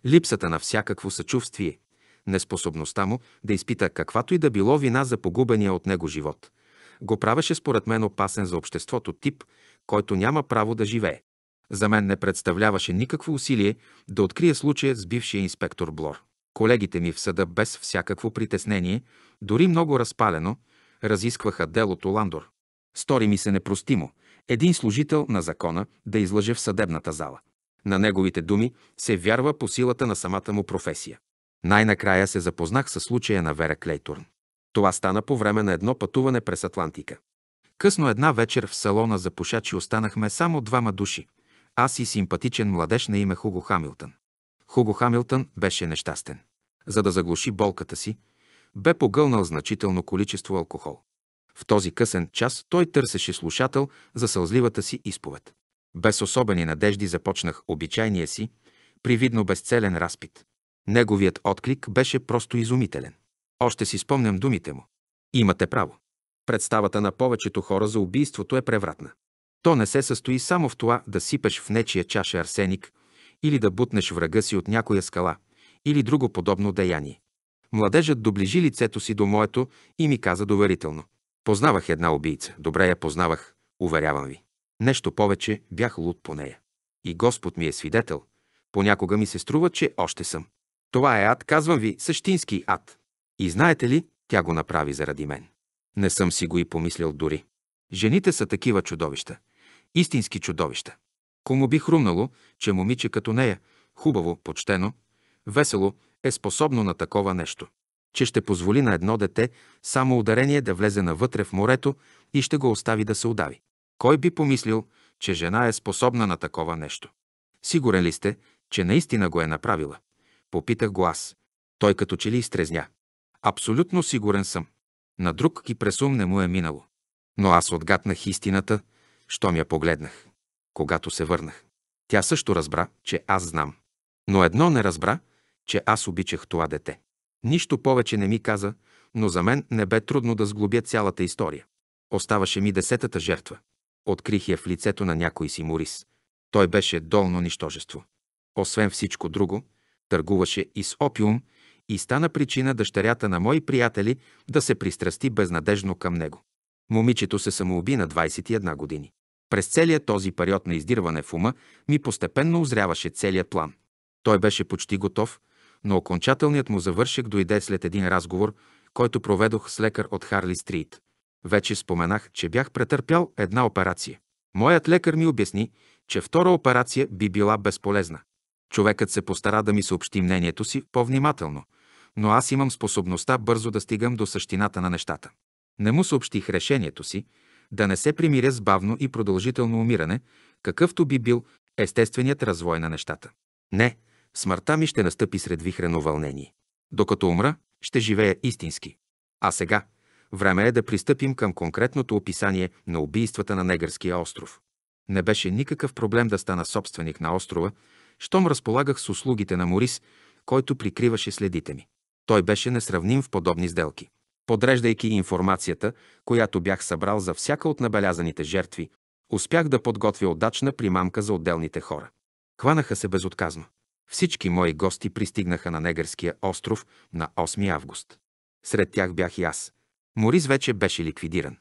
Липсата на всякакво съчувствие, неспособността му да изпита каквато и да било вина за погубения от него живот – го правеше според мен опасен за обществото тип, който няма право да живее. За мен не представляваше никакво усилие да открия случая с бившия инспектор Блор. Колегите ми в съда без всякакво притеснение, дори много разпалено, разискваха делото Ландор. Стори ми се непростимо един служител на закона да излъже в съдебната зала. На неговите думи се вярва по силата на самата му професия. Най-накрая се запознах със случая на Вера Клейтурн. Това стана по време на едно пътуване през Атлантика. Късно една вечер в салона за пушачи останахме само двама души. Аз и симпатичен младеж на име Хуго Хамилтън. Хуго Хамилтън беше нещастен. За да заглуши болката си, бе погълнал значително количество алкохол. В този късен час той търсеше слушател за сълзливата си изповед. Без особени надежди започнах обичайния си, привидно безцелен разпит. Неговият отклик беше просто изумителен. Още си спомням думите му. Имате право. Представата на повечето хора за убийството е превратна. То не се състои само в това да сипеш в нечия чаша арсеник или да бутнеш врага си от някоя скала или друго подобно деяние. Младежът доближи лицето си до моето и ми каза доверително. Познавах една убийца, добре я познавах, уверявам ви. Нещо повече бях луд по нея. И Господ ми е свидетел. Понякога ми се струва, че още съм. Това е ад, казвам ви, същински ад. И знаете ли, тя го направи заради мен. Не съм си го и помислил дори. Жените са такива чудовища. Истински чудовища. Кому би хрумнало, че момиче като нея, хубаво, почтено, весело, е способно на такова нещо. Че ще позволи на едно дете само ударение да влезе навътре в морето и ще го остави да се удави. Кой би помислил, че жена е способна на такова нещо? Сигурен ли сте, че наистина го е направила? Попитах го аз. Той като че ли изтрезня. Абсолютно сигурен съм. На друг и през ум не му е минало. Но аз отгатнах истината, щом я погледнах. Когато се върнах. Тя също разбра, че аз знам. Но едно не разбра, че аз обичах това дете. Нищо повече не ми каза, но за мен не бе трудно да сглобя цялата история. Оставаше ми десетата жертва. Открих я в лицето на някой си Морис. Той беше долно нищожество. Освен всичко друго, търгуваше и с опиум и стана причина дъщерята на мои приятели да се пристрасти безнадежно към него. Момичето се самоуби на 21 години. През целият този период на издирване в ума ми постепенно озряваше целият план. Той беше почти готов, но окончателният му завършек дойде след един разговор, който проведох с лекар от Харли Стрит. Вече споменах, че бях претърпял една операция. Моят лекар ми обясни, че втора операция би била безполезна. Човекът се постара да ми съобщи мнението си по-внимателно, но аз имам способността бързо да стигам до същината на нещата. Не му съобщих решението си да не се примиря с бавно и продължително умиране, какъвто би бил естественият развой на нещата. Не, смъртта ми ще настъпи сред вихрено вълнение. Докато умра, ще живея истински. А сега, време е да пристъпим към конкретното описание на убийствата на Негърския остров. Не беше никакъв проблем да стана собственик на острова, щом разполагах с услугите на Морис, който прикриваше следите ми. Той беше несравним в подобни сделки. Подреждайки информацията, която бях събрал за всяка от набелязаните жертви, успях да подготвя удачна примамка за отделните хора. Хванаха се безотказно. Всички мои гости пристигнаха на Негърския остров на 8 август. Сред тях бях и аз. Морис вече беше ликвидиран.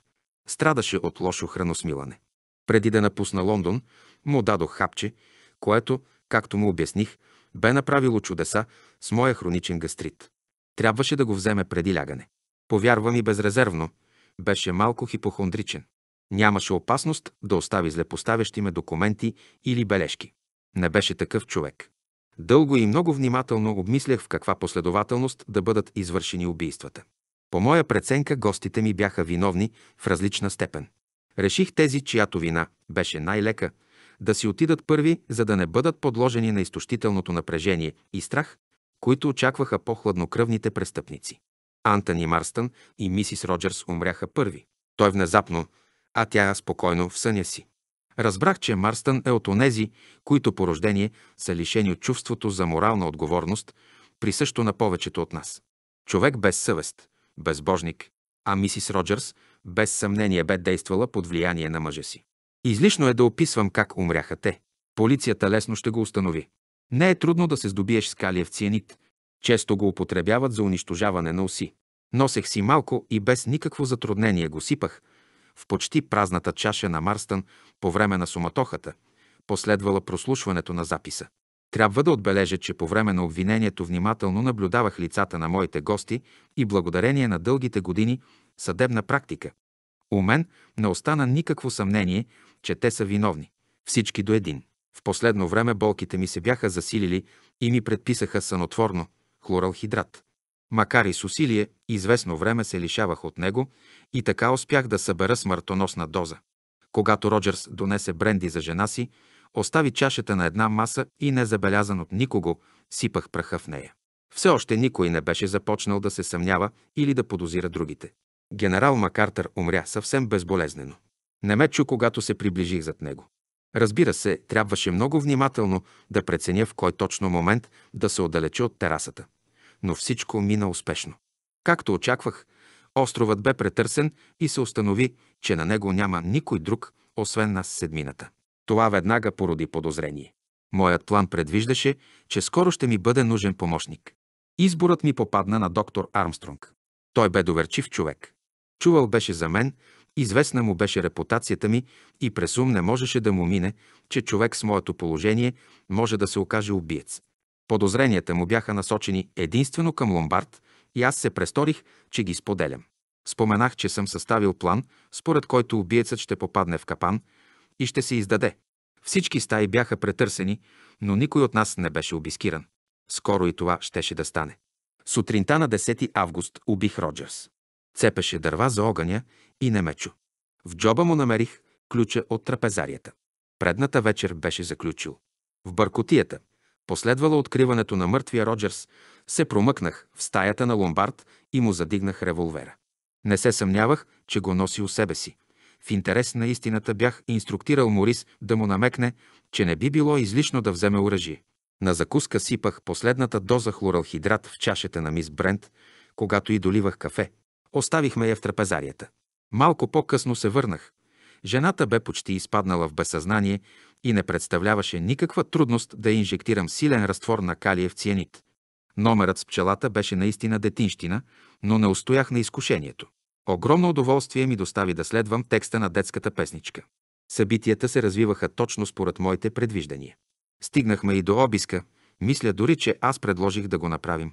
Страдаше от лошо храносмилане. Преди да напусна Лондон, му дадох хапче, което, както му обясних, бе направило чудеса с моя хроничен гастрит. Трябваше да го вземе преди лягане. Повярва ми безрезервно, беше малко хипохондричен. Нямаше опасност да остави злепоставящи ме документи или бележки. Не беше такъв човек. Дълго и много внимателно обмислях в каква последователност да бъдат извършени убийствата. По моя преценка гостите ми бяха виновни в различна степен. Реших тези, чиято вина беше най-лека, да си отидат първи, за да не бъдат подложени на изтощителното напрежение и страх, които очакваха по-хладнокръвните престъпници. Антони Марстън и мисис Роджерс умряха първи. Той внезапно, а тя спокойно в съня си. Разбрах, че Марстън е от онези, които по рождение са лишени от чувството за морална отговорност, присъщо на повечето от нас. Човек без съвест, безбожник, а мисис Роджерс без съмнение бе действала под влияние на мъжа си. Излишно е да описвам как умряха те. Полицията лесно ще го установи. Не е трудно да се здобиеш с калиев цианид. Често го употребяват за унищожаване на уси. Носех си малко и без никакво затруднение го сипах в почти празната чаша на Марстън по време на суматохата, последвала прослушването на записа. Трябва да отбележа, че по време на обвинението внимателно наблюдавах лицата на моите гости и благодарение на дългите години съдебна практика. У мен не остана никакво съмнение, че те са виновни. Всички до един. В последно време болките ми се бяха засилили и ми предписаха сънотворно хлоралхидрат. Макар и с усилие, известно време се лишавах от него и така успях да събера смъртоносна доза. Когато Роджерс донесе бренди за жена си, остави чашата на една маса и незабелязан от никого сипах праха в нея. Все още никой не беше започнал да се съмнява или да подозира другите. Генерал Макартър умря съвсем безболезнено. Не ме чу, когато се приближих зад него. Разбира се, трябваше много внимателно да преценя в кой точно момент да се отдалече от терасата. Но всичко мина успешно. Както очаквах, островът бе претърсен и се установи, че на него няма никой друг, освен нас седмината. Това веднага породи подозрение. Моят план предвиждаше, че скоро ще ми бъде нужен помощник. Изборът ми попадна на доктор Армстронг. Той бе доверчив човек. Чувал беше за мен, Известна му беше репутацията ми и през ум не можеше да му мине, че човек с моето положение може да се окаже убиец. Подозренията му бяха насочени единствено към ломбард и аз се престорих, че ги споделям. Споменах, че съм съставил план, според който убиецът ще попадне в капан и ще се издаде. Всички стаи бяха претърсени, но никой от нас не беше обискиран. Скоро и това щеше да стане. Сутринта на 10 август убих Роджерс. Цепеше дърва за огъня и не мечо. В джоба му намерих ключа от трапезарията. Предната вечер беше заключил. В бъркотията, последвало откриването на мъртвия Роджерс, се промъкнах в стаята на ломбард и му задигнах револвера. Не се съмнявах, че го носи у себе си. В интерес на истината бях инструктирал Морис да му намекне, че не би било излишно да вземе оръжие. На закуска сипах последната доза хлоралхидрат в чашата на мис Брент, когато и доливах кафе, Оставихме я в трапезарията. Малко по-късно се върнах. Жената бе почти изпаднала в безсъзнание и не представляваше никаква трудност да инжектирам силен разтвор на калиев цианит. Номерът с пчелата беше наистина детинщина, но не устоях на изкушението. Огромно удоволствие ми достави да следвам текста на детската песничка. Събитията се развиваха точно според моите предвиждания. Стигнахме и до обиска. Мисля дори, че аз предложих да го направим.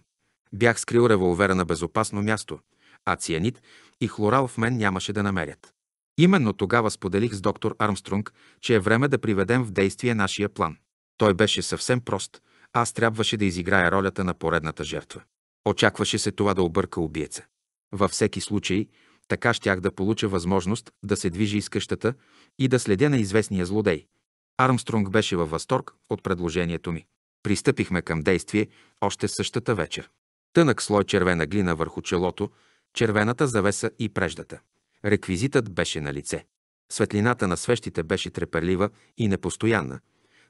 Бях скрил револвера на безопасно място, а Цианит и хлорал в мен нямаше да намерят. Именно тогава споделих с доктор Армстронг, че е време да приведем в действие нашия план. Той беше съвсем прост. Аз трябваше да изиграя ролята на поредната жертва. Очакваше се това да обърка убиеца. Във всеки случай, така щях да получа възможност да се движи из къщата и да следя на известния злодей. Армстронг беше във възторг от предложението ми. Пристъпихме към действие още същата вечер. Тънък слой червена глина върху челото – червената завеса и преждата. Реквизитът беше на лице. Светлината на свещите беше треперлива и непостоянна,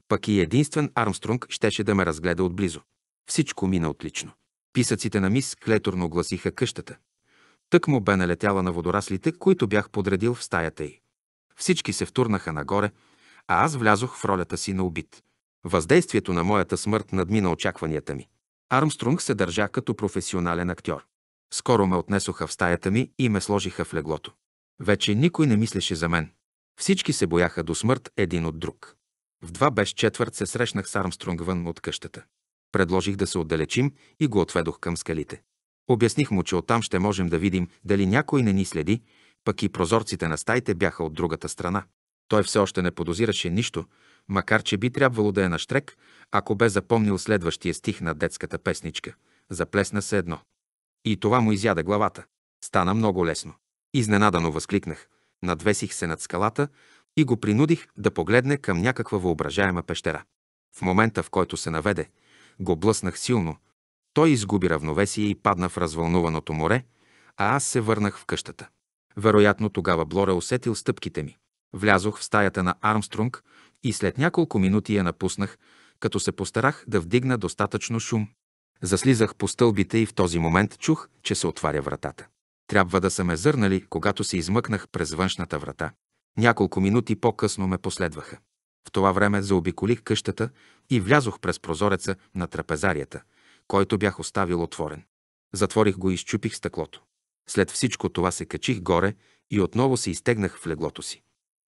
пък и единствен Армстронг щеше да ме разгледа отблизо. Всичко мина отлично. Писъците на мис клеторно гласиха къщата. Тък му бе налетяла на водораслите, които бях подредил в стаята й. Всички се втурнаха нагоре, а аз влязох в ролята си на убит. Въздействието на моята смърт надмина очакванията ми. Армстронг се държа като професионален актьор. Скоро ме отнесоха в стаята ми и ме сложиха в леглото. Вече никой не мислеше за мен. Всички се бояха до смърт един от друг. В два без четвърт се срещнах с Армстронг вън от къщата. Предложих да се отдалечим и го отведох към скалите. Обясних му, че оттам ще можем да видим дали някой не ни следи, пък и прозорците на стаите бяха от другата страна. Той все още не подозираше нищо, макар че би трябвало да е на штрек, ако бе запомнил следващия стих на детската песничка. Заплесна се едно. И това му изяда главата. Стана много лесно. Изненадано възкликнах. Надвесих се над скалата и го принудих да погледне към някаква въображаема пещера. В момента, в който се наведе, го блъснах силно. Той изгуби равновесие и падна в развълнуваното море, а аз се върнах в къщата. Вероятно тогава Блоре усетил стъпките ми. Влязох в стаята на Армстронг и след няколко минути я напуснах, като се постарах да вдигна достатъчно шум. Заслизах по стълбите и в този момент чух, че се отваря вратата. Трябва да са ме зърнали, когато се измъкнах през външната врата. Няколко минути по-късно ме последваха. В това време заобиколих къщата и влязох през прозореца на трапезарията, който бях оставил отворен. Затворих го и изчупих стъклото. След всичко това се качих горе и отново се изтегнах в леглото си.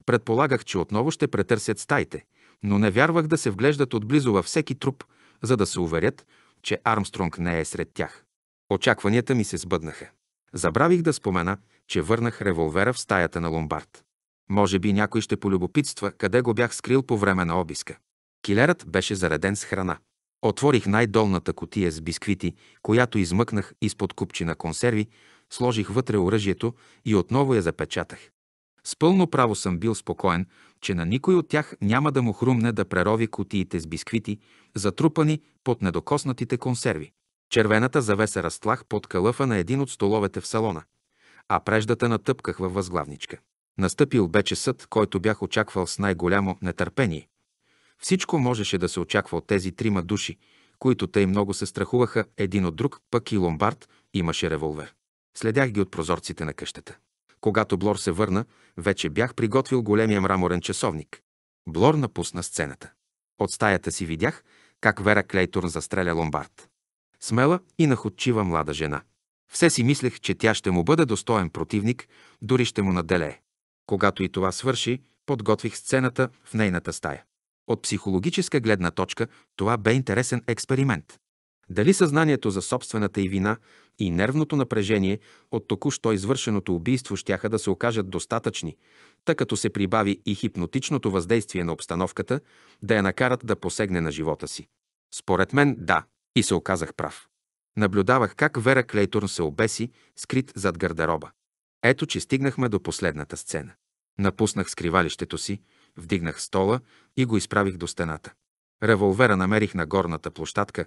Предполагах, че отново ще претърсят стаите, но не вярвах да се вглеждат отблизо във всеки труп, за да се уверят, че Армстронг не е сред тях. Очакванията ми се сбъднаха. Забравих да спомена, че върнах револвера в стаята на ломбард. Може би някой ще полюбопитства къде го бях скрил по време на обиска. Килерът беше зареден с храна. Отворих най-долната котия с бисквити, която измъкнах изпод купчина консерви, сложих вътре оръжието и отново я запечатах. С пълно право съм бил спокоен, че на никой от тях няма да му хрумне да прерови кутиите с бисквити, затрупани под недокоснатите консерви. Червената завеса разтлах под калъфа на един от столовете в салона, а преждата натъпках във възглавничка. Настъпил бе часът, който бях очаквал с най-голямо нетърпение. Всичко можеше да се очаква от тези трима души, които тъй много се страхуваха един от друг, пък и Ломбард имаше револвер. Следях ги от прозорците на къщата. Когато Блор се върна, вече бях приготвил големия мраморен часовник. Блор напусна сцената. От стаята си видях как Вера Клейтурн застреля ломбард. Смела и находчива млада жена. Все си мислех, че тя ще му бъде достоен противник, дори ще му наделее. Когато и това свърши, подготвих сцената в нейната стая. От психологическа гледна точка това бе интересен експеримент. Дали съзнанието за собствената и вина и нервното напрежение от току-що извършеното убийство щяха да се окажат достатъчни, тъй като се прибави и хипнотичното въздействие на обстановката, да я накарат да посегне на живота си. Според мен, да, и се оказах прав. Наблюдавах как Вера Клейтурн се обеси, скрит зад гардероба. Ето, че стигнахме до последната сцена. Напуснах скривалището си, вдигнах стола и го изправих до стената. Револвера намерих на горната площадка,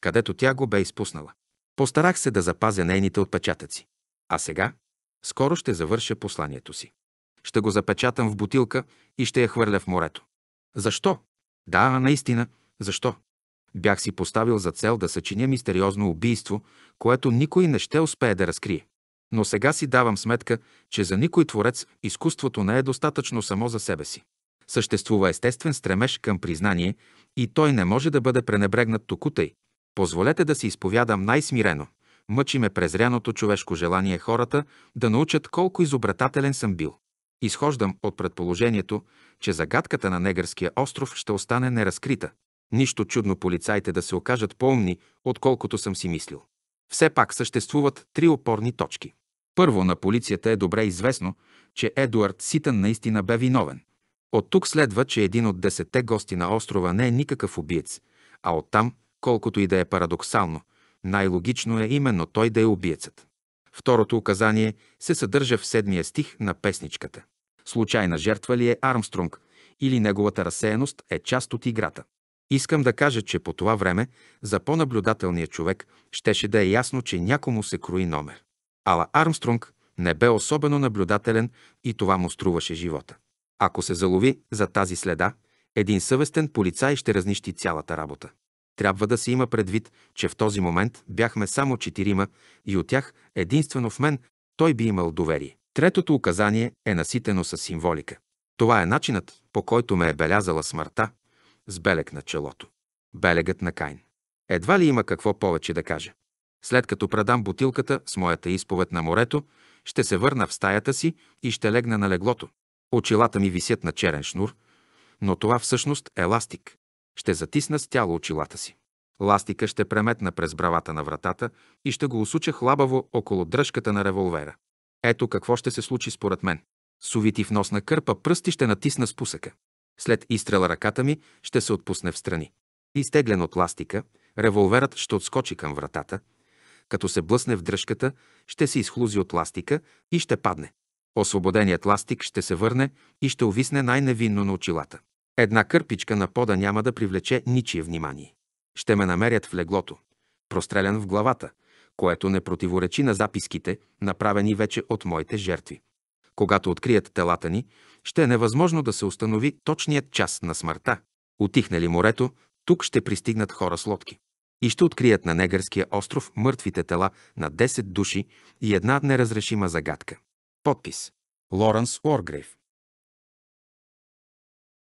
където тя го бе изпуснала. Постарах се да запазя нейните отпечатъци. А сега? Скоро ще завърша посланието си. Ще го запечатам в бутилка и ще я хвърля в морето. Защо? Да, наистина, защо? Бях си поставил за цел да съчиня мистериозно убийство, което никой не ще успее да разкрие. Но сега си давам сметка, че за никой творец изкуството не е достатъчно само за себе си. Съществува естествен стремеж към признание и той не може да бъде пренебрегнат токутай, Позволете да се изповядам най-смирено. Мъчи ме презряното човешко желание хората да научат колко изобретателен съм бил. Изхождам от предположението, че загадката на Негърския остров ще остане неразкрита. Нищо чудно полицаите да се окажат по-умни, отколкото съм си мислил. Все пак съществуват три опорни точки. Първо, на полицията е добре известно, че Едуард Ситън наистина бе виновен. От тук следва, че един от десетте гости на острова не е никакъв убиец, а оттам, Колкото и да е парадоксално, най-логично е именно той да е убиецът. Второто указание се съдържа в седмия стих на песничката. Случайна жертва ли е Армстронг или неговата разсеяност е част от играта? Искам да кажа, че по това време за по-наблюдателния човек щеше да е ясно, че някому се крои номер. Ала Армстронг не бе особено наблюдателен и това му струваше живота. Ако се залови за тази следа, един съвестен полицай ще разнищи цялата работа. Трябва да се има предвид, че в този момент бяхме само четирима и от тях единствено в мен той би имал доверие. Третото указание е наситено с символика. Това е начинът, по който ме е белязала смъртта, с белег на челото. Белегът на Кайн. Едва ли има какво повече да кажа. След като предам бутилката с моята изповед на морето, ще се върна в стаята си и ще легна на леглото. Очилата ми висят на черен шнур, но това всъщност е ластик. Ще затисна с тяло очилата си. Ластика ще преметна през бравата на вратата и ще го усуча хлабаво около дръжката на револвера. Ето какво ще се случи според мен. Сувити в носна кърпа пръсти ще натисна спусъка. След изстрела ръката ми ще се отпусне в страни. Изтеглен от ластика, револверът ще отскочи към вратата. Като се блъсне в дръжката, ще се изхлузи от ластика и ще падне. Освободеният ластик ще се върне и ще увисне най-невинно на очилата. Една кърпичка на пода няма да привлече ничие внимание. Ще ме намерят в леглото, прострелян в главата, което не противоречи на записките, направени вече от моите жертви. Когато открият телата ни, ще е невъзможно да се установи точният час на смъртта. Отихне ли морето, тук ще пристигнат хора с лодки. И ще открият на Негърския остров мъртвите тела на 10 души и една неразрешима загадка. Подпис. Лоренс Уоргрейв.